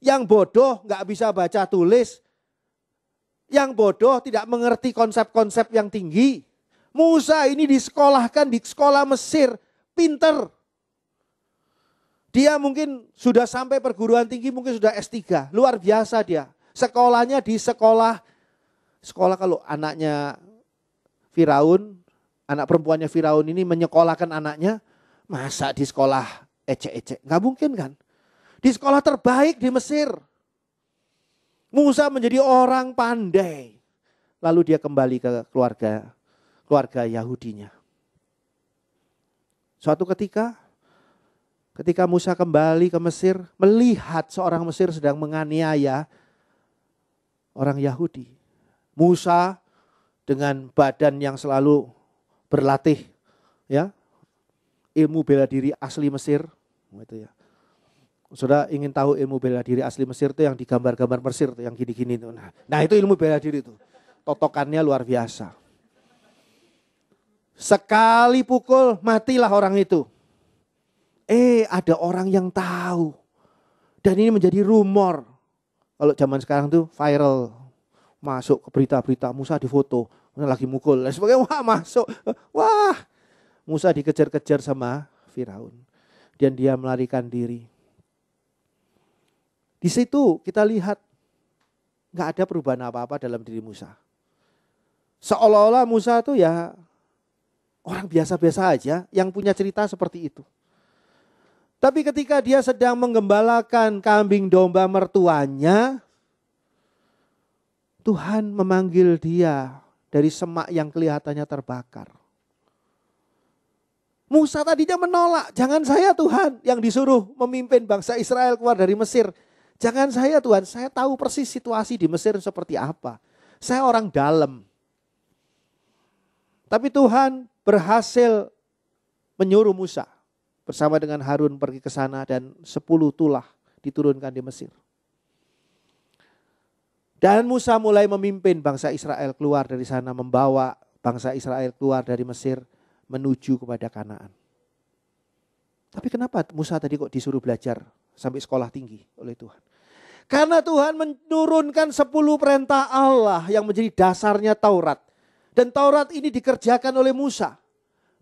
Yang bodoh nggak bisa baca tulis. Yang bodoh tidak mengerti konsep-konsep yang tinggi. Musa ini disekolahkan di sekolah Mesir, pinter. Dia mungkin sudah sampai perguruan tinggi, mungkin sudah S3, luar biasa dia. Sekolahnya di sekolah, sekolah kalau anaknya Firaun, anak perempuannya Firaun ini menyekolahkan anaknya, masa di sekolah ecek-ecek, nggak mungkin kan. Di sekolah terbaik di Mesir, Musa menjadi orang pandai. Lalu dia kembali ke keluarga keluarga Yahudinya. Suatu ketika, ketika Musa kembali ke Mesir, melihat seorang Mesir sedang menganiaya orang Yahudi. Musa dengan badan yang selalu berlatih, ya ilmu bela diri asli Mesir, gitu ya. Saudara ingin tahu ilmu bela diri asli Mesir itu yang digambar-gambar Mesir itu yang gini-gini itu. Nah, nah itu ilmu bela diri itu. Totokannya luar biasa. Sekali pukul matilah orang itu. Eh ada orang yang tahu. Dan ini menjadi rumor. Kalau zaman sekarang tuh viral. Masuk ke berita-berita Musa difoto. Lagi mukul. Dan sebagainya. Wah masuk. Wah. Musa dikejar-kejar sama Firaun. Dan dia melarikan diri. Di situ kita lihat. nggak ada perubahan apa-apa dalam diri Musa. Seolah-olah Musa tuh ya Orang biasa-biasa aja yang punya cerita seperti itu. Tapi ketika dia sedang menggembalakan kambing domba mertuanya, Tuhan memanggil dia dari semak yang kelihatannya terbakar. Musa tadinya menolak, jangan saya Tuhan yang disuruh memimpin bangsa Israel keluar dari Mesir. Jangan saya Tuhan, saya tahu persis situasi di Mesir seperti apa. Saya orang dalam. Tapi Tuhan berhasil menyuruh Musa bersama dengan Harun pergi ke sana dan sepuluh tulah diturunkan di Mesir. Dan Musa mulai memimpin bangsa Israel keluar dari sana membawa bangsa Israel keluar dari Mesir menuju kepada Kanaan. Tapi kenapa Musa tadi kok disuruh belajar sampai sekolah tinggi oleh Tuhan? Karena Tuhan menurunkan sepuluh perintah Allah yang menjadi dasarnya Taurat. Dan Taurat ini dikerjakan oleh Musa.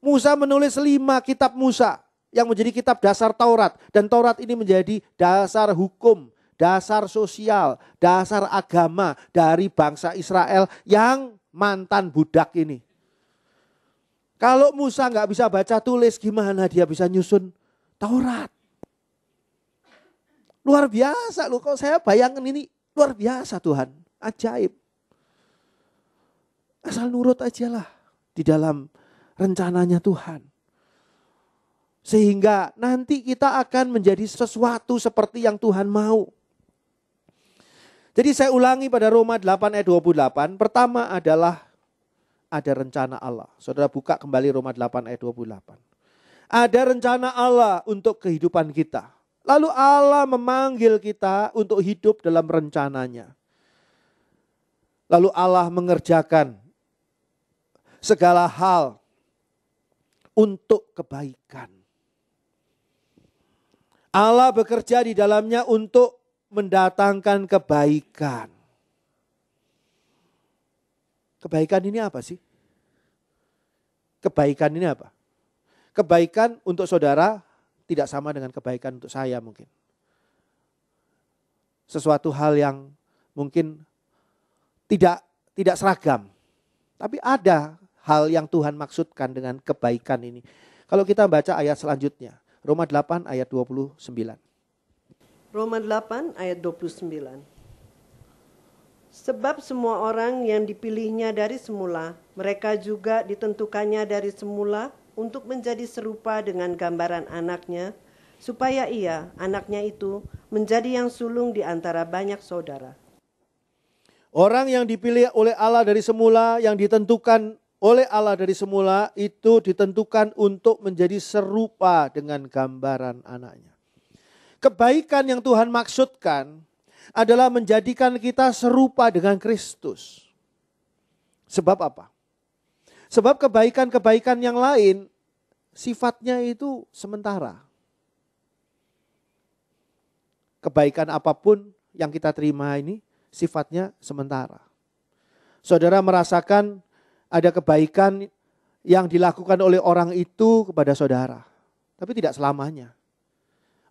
Musa menulis lima kitab Musa yang menjadi kitab dasar Taurat. Dan Taurat ini menjadi dasar hukum, dasar sosial, dasar agama dari bangsa Israel yang mantan budak ini. Kalau Musa nggak bisa baca tulis, gimana dia bisa nyusun Taurat? Luar biasa loh, kok saya bayangkan ini luar biasa Tuhan, ajaib. Asal nurut aja lah di dalam rencananya Tuhan. Sehingga nanti kita akan menjadi sesuatu seperti yang Tuhan mau. Jadi saya ulangi pada Roma 8 ayat 28. Pertama adalah ada rencana Allah. Saudara buka kembali Roma 8 ayat 28. Ada rencana Allah untuk kehidupan kita. Lalu Allah memanggil kita untuk hidup dalam rencananya. Lalu Allah mengerjakan segala hal untuk kebaikan. Allah bekerja di dalamnya untuk mendatangkan kebaikan. Kebaikan ini apa sih? Kebaikan ini apa? Kebaikan untuk saudara tidak sama dengan kebaikan untuk saya mungkin. Sesuatu hal yang mungkin tidak tidak seragam. Tapi ada hal yang Tuhan maksudkan dengan kebaikan ini. Kalau kita baca ayat selanjutnya, Roma 8 ayat 29. Roma 8 ayat 29. Sebab semua orang yang dipilihnya dari semula, mereka juga ditentukannya dari semula untuk menjadi serupa dengan gambaran anaknya, supaya ia, anaknya itu, menjadi yang sulung di antara banyak saudara. Orang yang dipilih oleh Allah dari semula, yang ditentukan oleh Allah dari semula itu ditentukan untuk menjadi serupa dengan gambaran anaknya. Kebaikan yang Tuhan maksudkan adalah menjadikan kita serupa dengan Kristus. Sebab apa? Sebab kebaikan-kebaikan yang lain sifatnya itu sementara. Kebaikan apapun yang kita terima ini sifatnya sementara. Saudara merasakan ada kebaikan yang dilakukan oleh orang itu kepada saudara. Tapi tidak selamanya.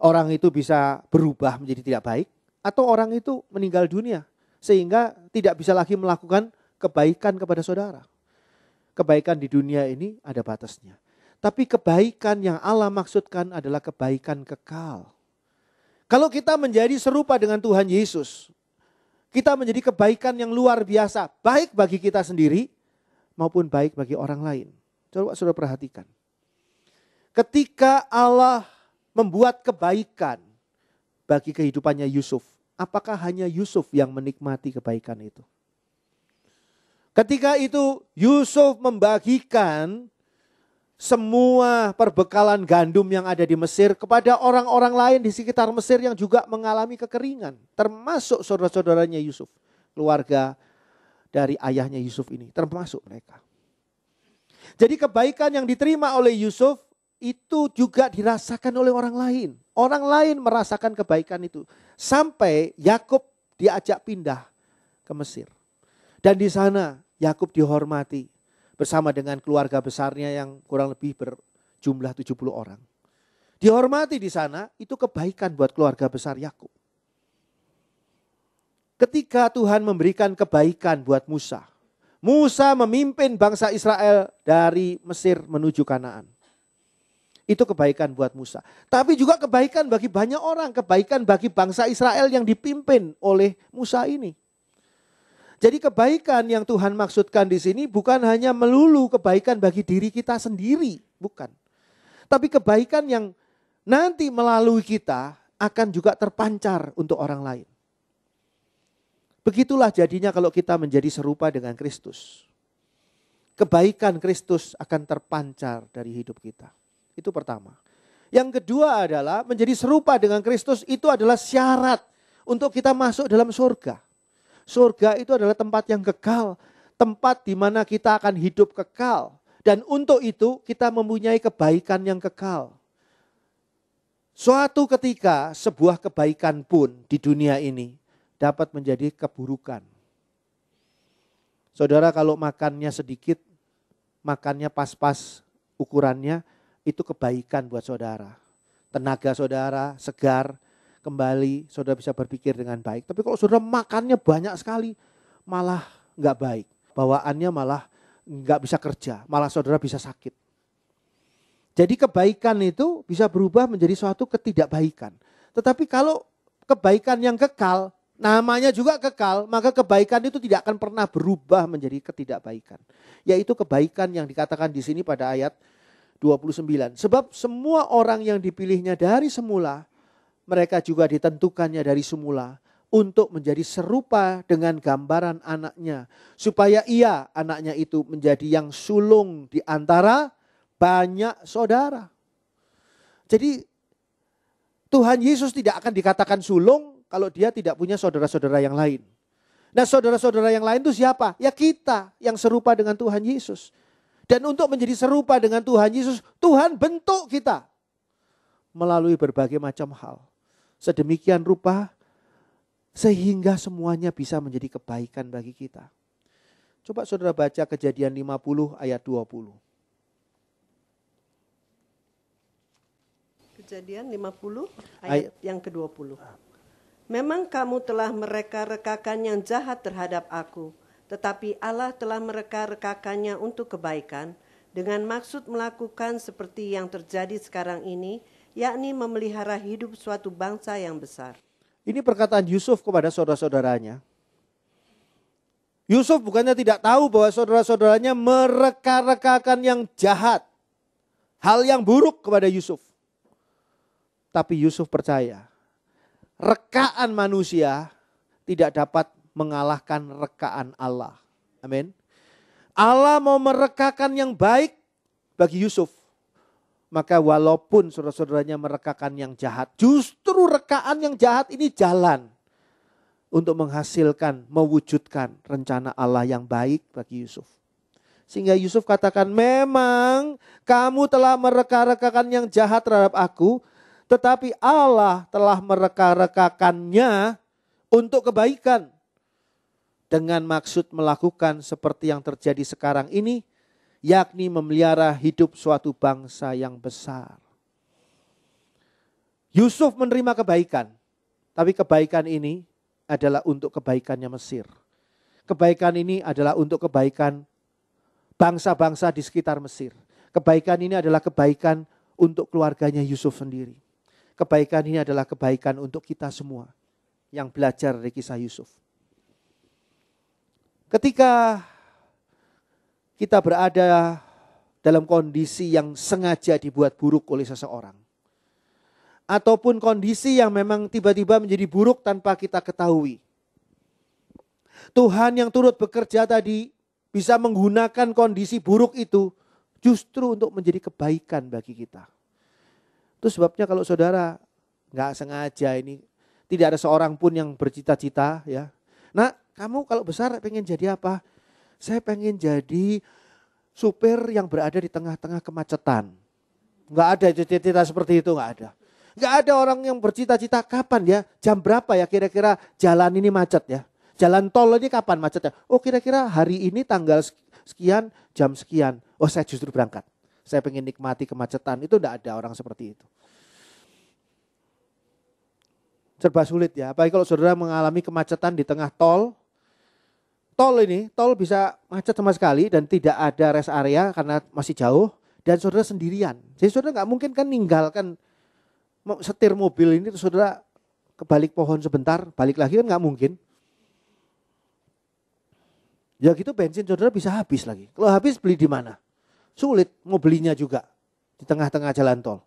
Orang itu bisa berubah menjadi tidak baik atau orang itu meninggal dunia sehingga tidak bisa lagi melakukan kebaikan kepada saudara. Kebaikan di dunia ini ada batasnya. Tapi kebaikan yang Allah maksudkan adalah kebaikan kekal. Kalau kita menjadi serupa dengan Tuhan Yesus, kita menjadi kebaikan yang luar biasa, baik bagi kita sendiri maupun baik bagi orang lain. Coba sudah perhatikan. Ketika Allah membuat kebaikan bagi kehidupannya Yusuf, apakah hanya Yusuf yang menikmati kebaikan itu? Ketika itu Yusuf membagikan semua perbekalan gandum yang ada di Mesir kepada orang-orang lain di sekitar Mesir yang juga mengalami kekeringan, termasuk saudara-saudaranya Yusuf, keluarga dari ayahnya Yusuf ini, termasuk mereka. Jadi kebaikan yang diterima oleh Yusuf itu juga dirasakan oleh orang lain. Orang lain merasakan kebaikan itu. Sampai Yakub diajak pindah ke Mesir. Dan di sana Yakub dihormati bersama dengan keluarga besarnya yang kurang lebih berjumlah 70 orang. Dihormati di sana itu kebaikan buat keluarga besar Yakub ketika Tuhan memberikan kebaikan buat Musa. Musa memimpin bangsa Israel dari Mesir menuju Kanaan. Itu kebaikan buat Musa. Tapi juga kebaikan bagi banyak orang, kebaikan bagi bangsa Israel yang dipimpin oleh Musa ini. Jadi kebaikan yang Tuhan maksudkan di sini bukan hanya melulu kebaikan bagi diri kita sendiri, bukan. Tapi kebaikan yang nanti melalui kita akan juga terpancar untuk orang lain. Begitulah jadinya kalau kita menjadi serupa dengan Kristus. Kebaikan Kristus akan terpancar dari hidup kita. Itu pertama. Yang kedua adalah menjadi serupa dengan Kristus itu adalah syarat untuk kita masuk dalam surga. Surga itu adalah tempat yang kekal, tempat di mana kita akan hidup kekal. Dan untuk itu kita mempunyai kebaikan yang kekal. Suatu ketika sebuah kebaikan pun di dunia ini dapat menjadi keburukan. Saudara kalau makannya sedikit, makannya pas-pas ukurannya, itu kebaikan buat saudara. Tenaga saudara segar, kembali saudara bisa berpikir dengan baik. Tapi kalau saudara makannya banyak sekali, malah nggak baik. Bawaannya malah nggak bisa kerja, malah saudara bisa sakit. Jadi kebaikan itu bisa berubah menjadi suatu ketidakbaikan. Tetapi kalau kebaikan yang kekal namanya juga kekal, maka kebaikan itu tidak akan pernah berubah menjadi ketidakbaikan. Yaitu kebaikan yang dikatakan di sini pada ayat 29. Sebab semua orang yang dipilihnya dari semula, mereka juga ditentukannya dari semula untuk menjadi serupa dengan gambaran anaknya. Supaya ia, anaknya itu, menjadi yang sulung di antara banyak saudara. Jadi Tuhan Yesus tidak akan dikatakan sulung kalau dia tidak punya saudara-saudara yang lain. Nah saudara-saudara yang lain itu siapa? Ya kita yang serupa dengan Tuhan Yesus. Dan untuk menjadi serupa dengan Tuhan Yesus, Tuhan bentuk kita. Melalui berbagai macam hal. Sedemikian rupa sehingga semuanya bisa menjadi kebaikan bagi kita. Coba saudara baca kejadian 50 ayat 20. Kejadian 50 ayat Ay yang ke-20. Memang kamu telah mereka-rekakan yang jahat terhadap aku, tetapi Allah telah mereka-rekakannya untuk kebaikan, dengan maksud melakukan seperti yang terjadi sekarang ini, yakni memelihara hidup suatu bangsa yang besar. Ini perkataan Yusuf kepada saudara-saudaranya. Yusuf bukannya tidak tahu bahwa saudara-saudaranya mereka-rekakan yang jahat. Hal yang buruk kepada Yusuf. Tapi Yusuf percaya rekaan manusia tidak dapat mengalahkan rekaan Allah. Amin. Allah mau merekakan yang baik bagi Yusuf. Maka walaupun saudara-saudaranya merekakan yang jahat, justru rekaan yang jahat ini jalan untuk menghasilkan, mewujudkan rencana Allah yang baik bagi Yusuf. Sehingga Yusuf katakan, memang kamu telah mereka-rekakan yang jahat terhadap aku, tetapi Allah telah mereka-rekakannya untuk kebaikan. Dengan maksud melakukan seperti yang terjadi sekarang ini, yakni memelihara hidup suatu bangsa yang besar. Yusuf menerima kebaikan, tapi kebaikan ini adalah untuk kebaikannya Mesir. Kebaikan ini adalah untuk kebaikan bangsa-bangsa di sekitar Mesir. Kebaikan ini adalah kebaikan untuk keluarganya Yusuf sendiri kebaikan ini adalah kebaikan untuk kita semua yang belajar dari kisah Yusuf. Ketika kita berada dalam kondisi yang sengaja dibuat buruk oleh seseorang, ataupun kondisi yang memang tiba-tiba menjadi buruk tanpa kita ketahui. Tuhan yang turut bekerja tadi bisa menggunakan kondisi buruk itu justru untuk menjadi kebaikan bagi kita. Itu sebabnya kalau saudara nggak sengaja ini tidak ada seorang pun yang bercita-cita ya. Nah, kamu kalau besar pengen jadi apa? Saya pengen jadi supir yang berada di tengah-tengah kemacetan. Nggak ada cita-cita seperti itu, nggak ada. Nggak ada orang yang bercita-cita kapan ya, jam berapa ya kira-kira jalan ini macet ya. Jalan tol ini kapan macetnya? Oh kira-kira hari ini tanggal sekian, jam sekian. Oh saya justru berangkat saya pengen nikmati kemacetan, itu tidak ada orang seperti itu. Serba sulit ya, apalagi kalau saudara mengalami kemacetan di tengah tol, tol ini, tol bisa macet sama sekali dan tidak ada rest area karena masih jauh dan saudara sendirian. Jadi saudara nggak mungkin kan ninggalkan setir mobil ini saudara kebalik pohon sebentar, balik lagi kan nggak mungkin. Ya gitu bensin saudara bisa habis lagi. Kalau habis beli di mana? sulit mau belinya juga di tengah-tengah jalan tol.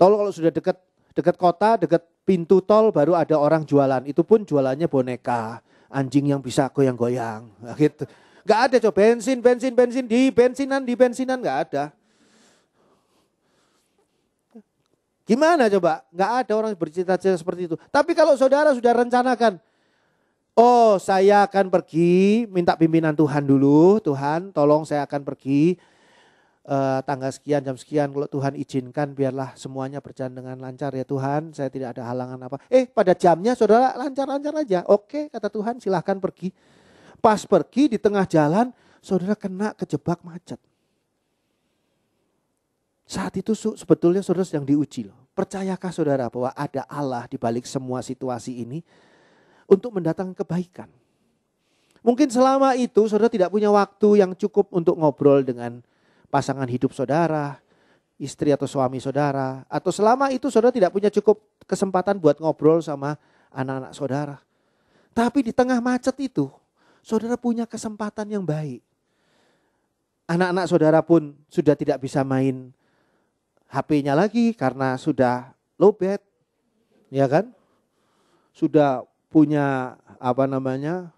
Tol kalau sudah dekat dekat kota, dekat pintu tol baru ada orang jualan. Itu pun jualannya boneka, anjing yang bisa goyang-goyang. Nah, gitu. Gak ada coba bensin, bensin, bensin di bensinan, di bensinan gak ada. Gimana coba? Gak ada orang bercita-cita seperti itu. Tapi kalau saudara sudah rencanakan, Oh, saya akan pergi minta pimpinan Tuhan dulu. Tuhan, tolong saya akan pergi uh, tanggal sekian jam sekian kalau Tuhan izinkan biarlah semuanya berjalan dengan lancar ya Tuhan. Saya tidak ada halangan apa. Eh, pada jamnya Saudara lancar-lancar aja. Oke, kata Tuhan, silahkan pergi. Pas pergi di tengah jalan, Saudara kena kejebak macet. Saat itu sebetulnya saudara sedang diuji loh. Percayakah saudara bahwa ada Allah di balik semua situasi ini? untuk mendatangkan kebaikan. Mungkin selama itu saudara tidak punya waktu yang cukup untuk ngobrol dengan pasangan hidup saudara, istri atau suami saudara, atau selama itu saudara tidak punya cukup kesempatan buat ngobrol sama anak-anak saudara. Tapi di tengah macet itu, saudara punya kesempatan yang baik. Anak-anak saudara pun sudah tidak bisa main HP-nya lagi karena sudah lowbat, ya kan? Sudah punya apa namanya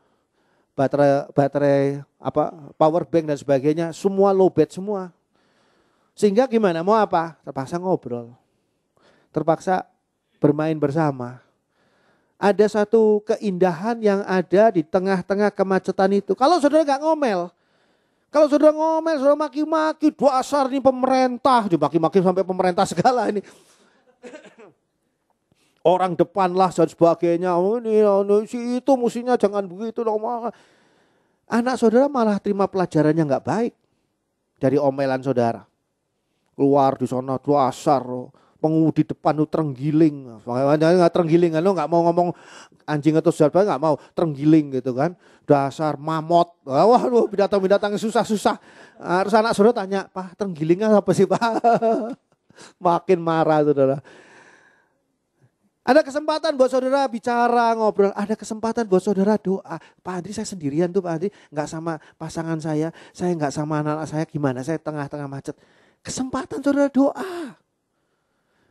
baterai baterai apa power bank dan sebagainya semua lowbat semua sehingga gimana mau apa terpaksa ngobrol terpaksa bermain bersama ada satu keindahan yang ada di tengah-tengah kemacetan itu kalau saudara nggak ngomel kalau saudara ngomel saudara maki-maki dua asar ini pemerintah maki maki sampai pemerintah segala ini orang depan lah dan sebagainya. Oh, ini, ini si itu musinya jangan begitu dong. Anak saudara malah terima pelajarannya nggak baik dari omelan saudara. Keluar di sana dasar pengemudi depan lu terenggiling. Bagaimana nggak terenggiling lo nggak mau ngomong anjing atau siapa nggak mau terenggiling gitu kan. Dasar mamot. Wah, lu binatang-binatang susah-susah. Harus anak saudara tanya, "Pak, terenggilingnya apa sih, Pak?" Makin marah saudara. Ada kesempatan buat saudara bicara, ngobrol. Ada kesempatan buat saudara doa. Pak Andri saya sendirian tuh Pak Andri. Gak sama pasangan saya. Saya gak sama anak-anak saya. Gimana saya tengah-tengah macet. Kesempatan saudara doa.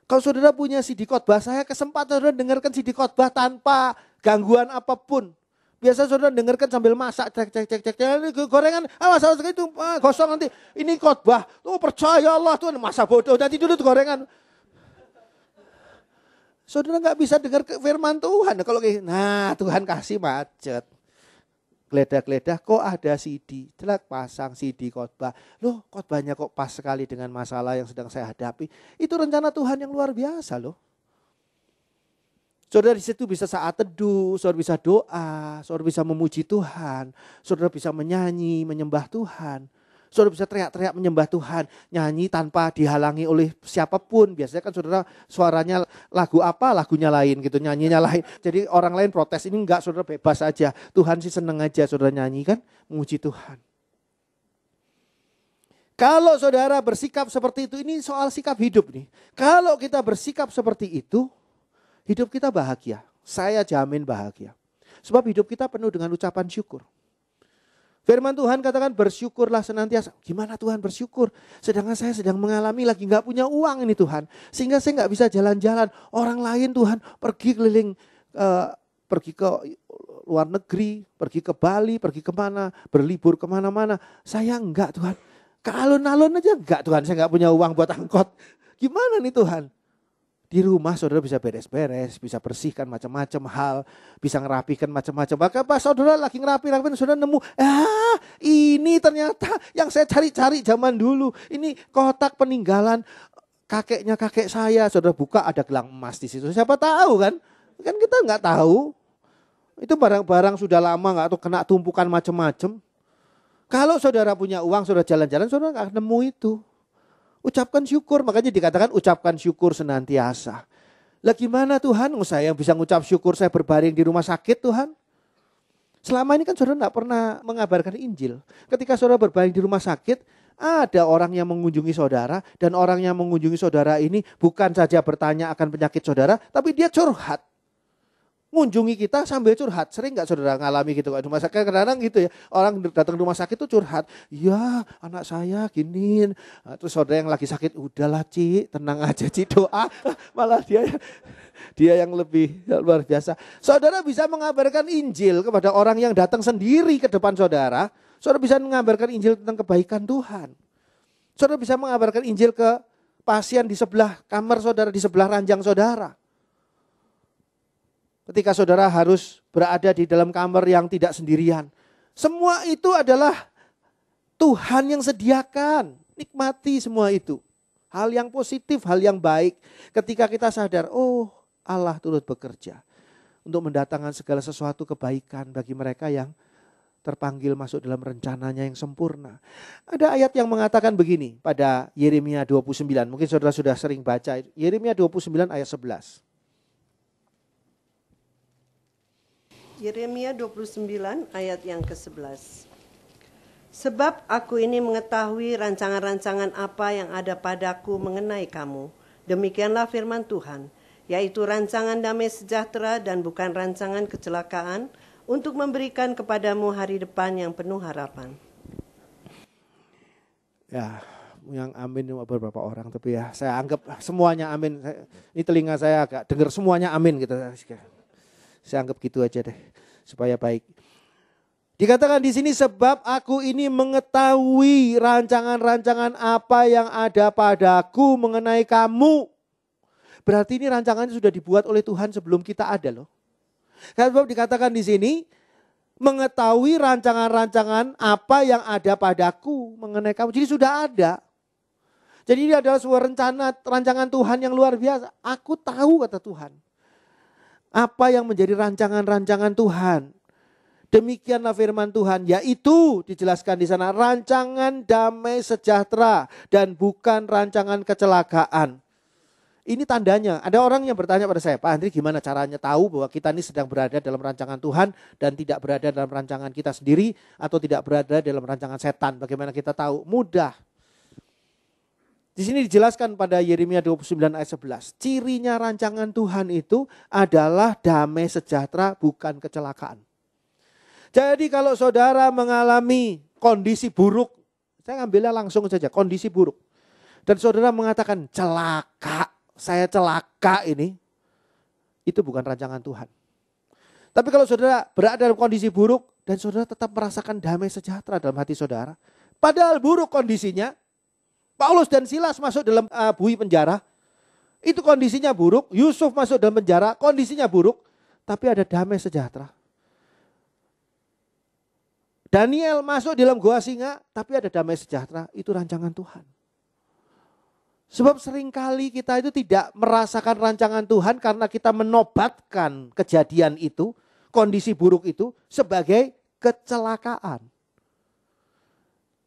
Kalau saudara punya CD khotbah saya, kesempatan saudara dengarkan CD khotbah tanpa gangguan apapun. Biasa saudara dengarkan sambil masak, cek cek cek cek, cek gorengan, awas salah itu kosong ah, nanti. Ini khotbah, tuh oh, percaya Allah tuh masa bodoh, nanti dulu gorengan. Saudara nggak bisa dengar firman Tuhan. Kalau kayak, nah Tuhan kasih macet. Geledah-geledah kok ada CD. Telak pasang CD khotbah. Loh khotbahnya kok pas sekali dengan masalah yang sedang saya hadapi. Itu rencana Tuhan yang luar biasa loh. Saudara di situ bisa saat teduh, saudara bisa doa, saudara bisa memuji Tuhan, saudara bisa menyanyi, menyembah Tuhan. Saudara bisa teriak-teriak menyembah Tuhan, nyanyi tanpa dihalangi oleh siapapun. Biasanya kan saudara suaranya lagu apa, lagunya lain gitu, nyanyinya lain. Jadi orang lain protes, ini enggak saudara bebas aja. Tuhan sih seneng aja saudara nyanyi kan, menguji Tuhan. Kalau saudara bersikap seperti itu, ini soal sikap hidup nih. Kalau kita bersikap seperti itu, hidup kita bahagia. Saya jamin bahagia. Sebab hidup kita penuh dengan ucapan syukur. Firman Tuhan katakan bersyukurlah senantiasa. Gimana Tuhan bersyukur? Sedangkan saya sedang mengalami lagi nggak punya uang ini Tuhan. Sehingga saya nggak bisa jalan-jalan. Orang lain Tuhan pergi keliling, uh, pergi ke luar negeri, pergi ke Bali, pergi kemana, berlibur kemana-mana. Saya enggak Tuhan. Kalau nalon aja enggak Tuhan, saya enggak punya uang buat angkot. Gimana nih Tuhan? Di rumah saudara bisa beres-beres, bisa bersihkan macam-macam hal, bisa ngerapikan macam-macam. Bahkan pas saudara lagi ngerapi, saudara nemu, ah ini ternyata yang saya cari-cari zaman dulu. Ini kotak peninggalan kakeknya kakek saya. Saudara buka ada gelang emas di situ. Siapa tahu kan? Kan kita nggak tahu. Itu barang-barang sudah lama nggak atau kena tumpukan macam-macam. Kalau saudara punya uang, saudara jalan-jalan, saudara nggak nemu itu. Ucapkan syukur, makanya dikatakan ucapkan syukur senantiasa. Lah gimana Tuhan, oh, saya yang bisa ngucap syukur saya berbaring di rumah sakit Tuhan? Selama ini kan saudara tidak pernah mengabarkan Injil. Ketika saudara berbaring di rumah sakit, ada orang yang mengunjungi saudara dan orang yang mengunjungi saudara ini bukan saja bertanya akan penyakit saudara, tapi dia curhat mengunjungi kita sambil curhat. Sering nggak saudara ngalami gitu? Di rumah sakit kadang-kadang gitu ya. Orang datang rumah sakit tuh curhat. Ya anak saya gini. Nah, terus saudara yang lagi sakit, udahlah Ci, tenang aja Ci doa. Malah dia dia yang lebih luar biasa. Saudara bisa mengabarkan Injil kepada orang yang datang sendiri ke depan saudara. Saudara bisa mengabarkan Injil tentang kebaikan Tuhan. Saudara bisa mengabarkan Injil ke pasien di sebelah kamar saudara, di sebelah ranjang saudara ketika saudara harus berada di dalam kamar yang tidak sendirian. Semua itu adalah Tuhan yang sediakan. Nikmati semua itu. Hal yang positif, hal yang baik. Ketika kita sadar, oh Allah turut bekerja. Untuk mendatangkan segala sesuatu kebaikan bagi mereka yang terpanggil masuk dalam rencananya yang sempurna. Ada ayat yang mengatakan begini pada Yeremia 29. Mungkin saudara sudah sering baca Yeremia 29 ayat 11. Yeremia 29 ayat yang ke-11. Sebab aku ini mengetahui rancangan-rancangan apa yang ada padaku mengenai kamu. Demikianlah firman Tuhan, yaitu rancangan damai sejahtera dan bukan rancangan kecelakaan untuk memberikan kepadamu hari depan yang penuh harapan. Ya, yang amin cuma beberapa orang tapi ya saya anggap semuanya amin. Ini telinga saya agak dengar semuanya amin gitu. Saya anggap gitu aja deh, supaya baik. Dikatakan di sini sebab aku ini mengetahui rancangan-rancangan apa yang ada padaku mengenai kamu. Berarti ini rancangannya sudah dibuat oleh Tuhan sebelum kita ada loh. Karena Sebab dikatakan di sini mengetahui rancangan-rancangan apa yang ada padaku mengenai kamu. Jadi sudah ada. Jadi ini adalah sebuah rencana, rancangan Tuhan yang luar biasa. Aku tahu kata Tuhan apa yang menjadi rancangan-rancangan Tuhan. Demikianlah firman Tuhan, yaitu dijelaskan di sana rancangan damai sejahtera dan bukan rancangan kecelakaan. Ini tandanya, ada orang yang bertanya pada saya, Pak Andri gimana caranya tahu bahwa kita ini sedang berada dalam rancangan Tuhan dan tidak berada dalam rancangan kita sendiri atau tidak berada dalam rancangan setan. Bagaimana kita tahu? Mudah. Di sini dijelaskan pada Yeremia 29 ayat 11. Cirinya rancangan Tuhan itu adalah damai sejahtera bukan kecelakaan. Jadi kalau saudara mengalami kondisi buruk, saya ambilnya langsung saja kondisi buruk. Dan saudara mengatakan celaka, saya celaka ini. Itu bukan rancangan Tuhan. Tapi kalau saudara berada dalam kondisi buruk dan saudara tetap merasakan damai sejahtera dalam hati saudara. Padahal buruk kondisinya, Paulus dan Silas masuk dalam uh, bui penjara. Itu kondisinya buruk. Yusuf masuk dalam penjara, kondisinya buruk. Tapi ada damai sejahtera. Daniel masuk dalam gua singa, tapi ada damai sejahtera. Itu rancangan Tuhan. Sebab seringkali kita itu tidak merasakan rancangan Tuhan karena kita menobatkan kejadian itu, kondisi buruk itu sebagai kecelakaan.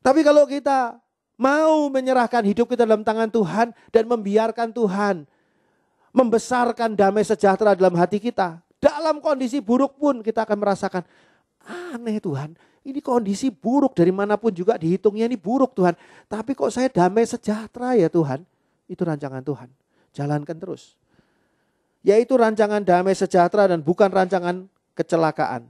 Tapi kalau kita mau menyerahkan hidup kita dalam tangan Tuhan dan membiarkan Tuhan membesarkan damai sejahtera dalam hati kita. Dalam kondisi buruk pun kita akan merasakan aneh Tuhan. Ini kondisi buruk dari manapun juga dihitungnya ini buruk Tuhan. Tapi kok saya damai sejahtera ya Tuhan. Itu rancangan Tuhan. Jalankan terus. Yaitu rancangan damai sejahtera dan bukan rancangan kecelakaan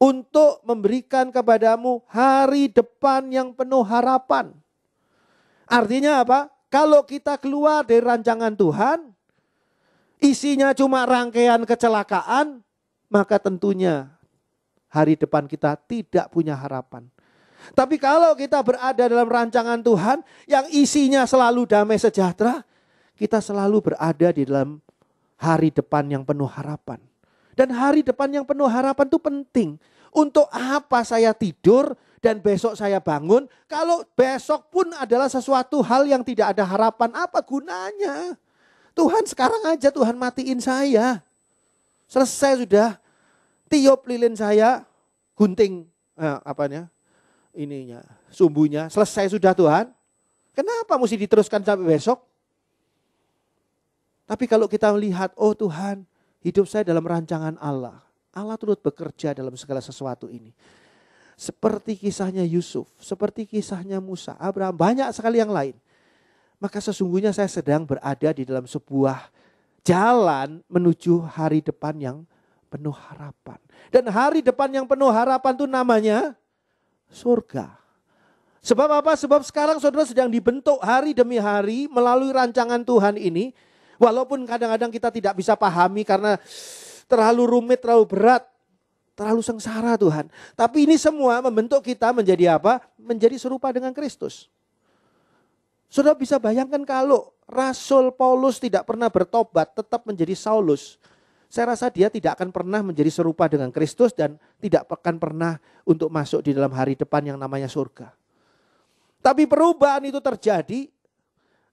untuk memberikan kepadamu hari depan yang penuh harapan. Artinya apa? Kalau kita keluar dari rancangan Tuhan, isinya cuma rangkaian kecelakaan, maka tentunya hari depan kita tidak punya harapan. Tapi kalau kita berada dalam rancangan Tuhan yang isinya selalu damai sejahtera, kita selalu berada di dalam hari depan yang penuh harapan. Dan hari depan yang penuh harapan itu penting. Untuk apa saya tidur dan besok saya bangun. Kalau besok pun adalah sesuatu hal yang tidak ada harapan, apa gunanya? Tuhan sekarang aja Tuhan matiin saya. Selesai sudah. Tiup lilin saya, gunting eh, apanya? ininya, sumbunya. Selesai sudah Tuhan. Kenapa mesti diteruskan sampai besok? Tapi kalau kita melihat, oh Tuhan, hidup saya dalam rancangan Allah. Allah turut bekerja dalam segala sesuatu ini. Seperti kisahnya Yusuf, seperti kisahnya Musa, Abraham, banyak sekali yang lain. Maka sesungguhnya saya sedang berada di dalam sebuah jalan menuju hari depan yang penuh harapan. Dan hari depan yang penuh harapan itu namanya surga. Sebab apa? Sebab sekarang saudara sedang dibentuk hari demi hari melalui rancangan Tuhan ini. Walaupun kadang-kadang kita tidak bisa pahami karena terlalu rumit, terlalu berat terlalu sengsara Tuhan. Tapi ini semua membentuk kita menjadi apa? Menjadi serupa dengan Kristus. Sudah bisa bayangkan kalau Rasul Paulus tidak pernah bertobat, tetap menjadi Saulus. Saya rasa dia tidak akan pernah menjadi serupa dengan Kristus dan tidak akan pernah untuk masuk di dalam hari depan yang namanya surga. Tapi perubahan itu terjadi,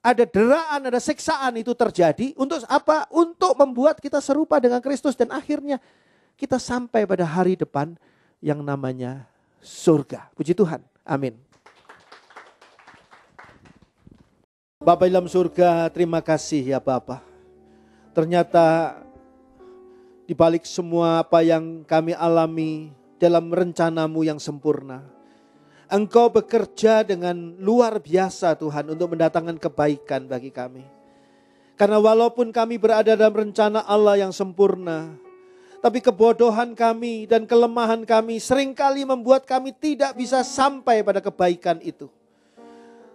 ada deraan, ada siksaan itu terjadi untuk apa? Untuk membuat kita serupa dengan Kristus dan akhirnya kita sampai pada hari depan yang namanya surga. Puji Tuhan. Amin. Bapak dalam surga, terima kasih ya Bapak. Ternyata di balik semua apa yang kami alami dalam rencanamu yang sempurna. Engkau bekerja dengan luar biasa Tuhan untuk mendatangkan kebaikan bagi kami. Karena walaupun kami berada dalam rencana Allah yang sempurna, tapi kebodohan kami dan kelemahan kami seringkali membuat kami tidak bisa sampai pada kebaikan itu.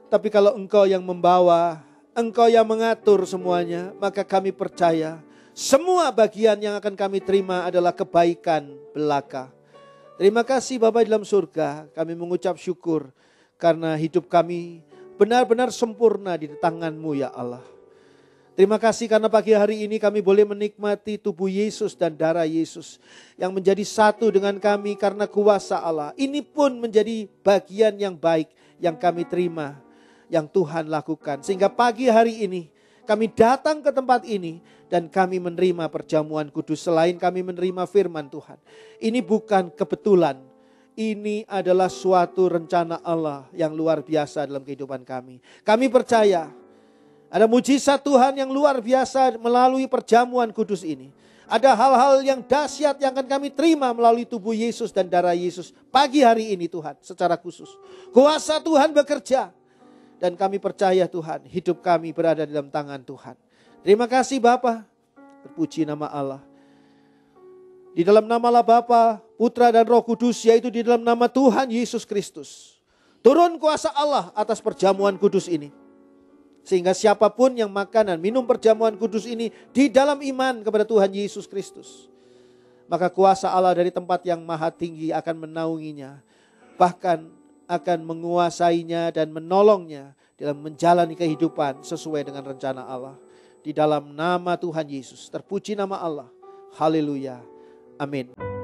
Tapi kalau engkau yang membawa, engkau yang mengatur semuanya, maka kami percaya semua bagian yang akan kami terima adalah kebaikan belaka. Terima kasih Bapak dalam surga, kami mengucap syukur karena hidup kami benar-benar sempurna di tanganmu ya Allah. Terima kasih karena pagi hari ini kami boleh menikmati tubuh Yesus dan darah Yesus yang menjadi satu dengan kami karena kuasa Allah. Ini pun menjadi bagian yang baik yang kami terima, yang Tuhan lakukan. Sehingga pagi hari ini kami datang ke tempat ini dan kami menerima perjamuan kudus selain kami menerima firman Tuhan. Ini bukan kebetulan, ini adalah suatu rencana Allah yang luar biasa dalam kehidupan kami. Kami percaya ada mujizat Tuhan yang luar biasa melalui perjamuan kudus ini. Ada hal-hal yang dahsyat yang akan kami terima melalui tubuh Yesus dan darah Yesus pagi hari ini Tuhan secara khusus. Kuasa Tuhan bekerja dan kami percaya Tuhan hidup kami berada dalam tangan Tuhan. Terima kasih Bapa. Terpuji nama Allah. Di dalam nama Allah Bapa, Putra dan Roh Kudus yaitu di dalam nama Tuhan Yesus Kristus. Turun kuasa Allah atas perjamuan kudus ini sehingga siapapun yang makan dan minum perjamuan kudus ini di dalam iman kepada Tuhan Yesus Kristus. Maka kuasa Allah dari tempat yang maha tinggi akan menaunginya. Bahkan akan menguasainya dan menolongnya dalam menjalani kehidupan sesuai dengan rencana Allah. Di dalam nama Tuhan Yesus. Terpuji nama Allah. Haleluya. Amin.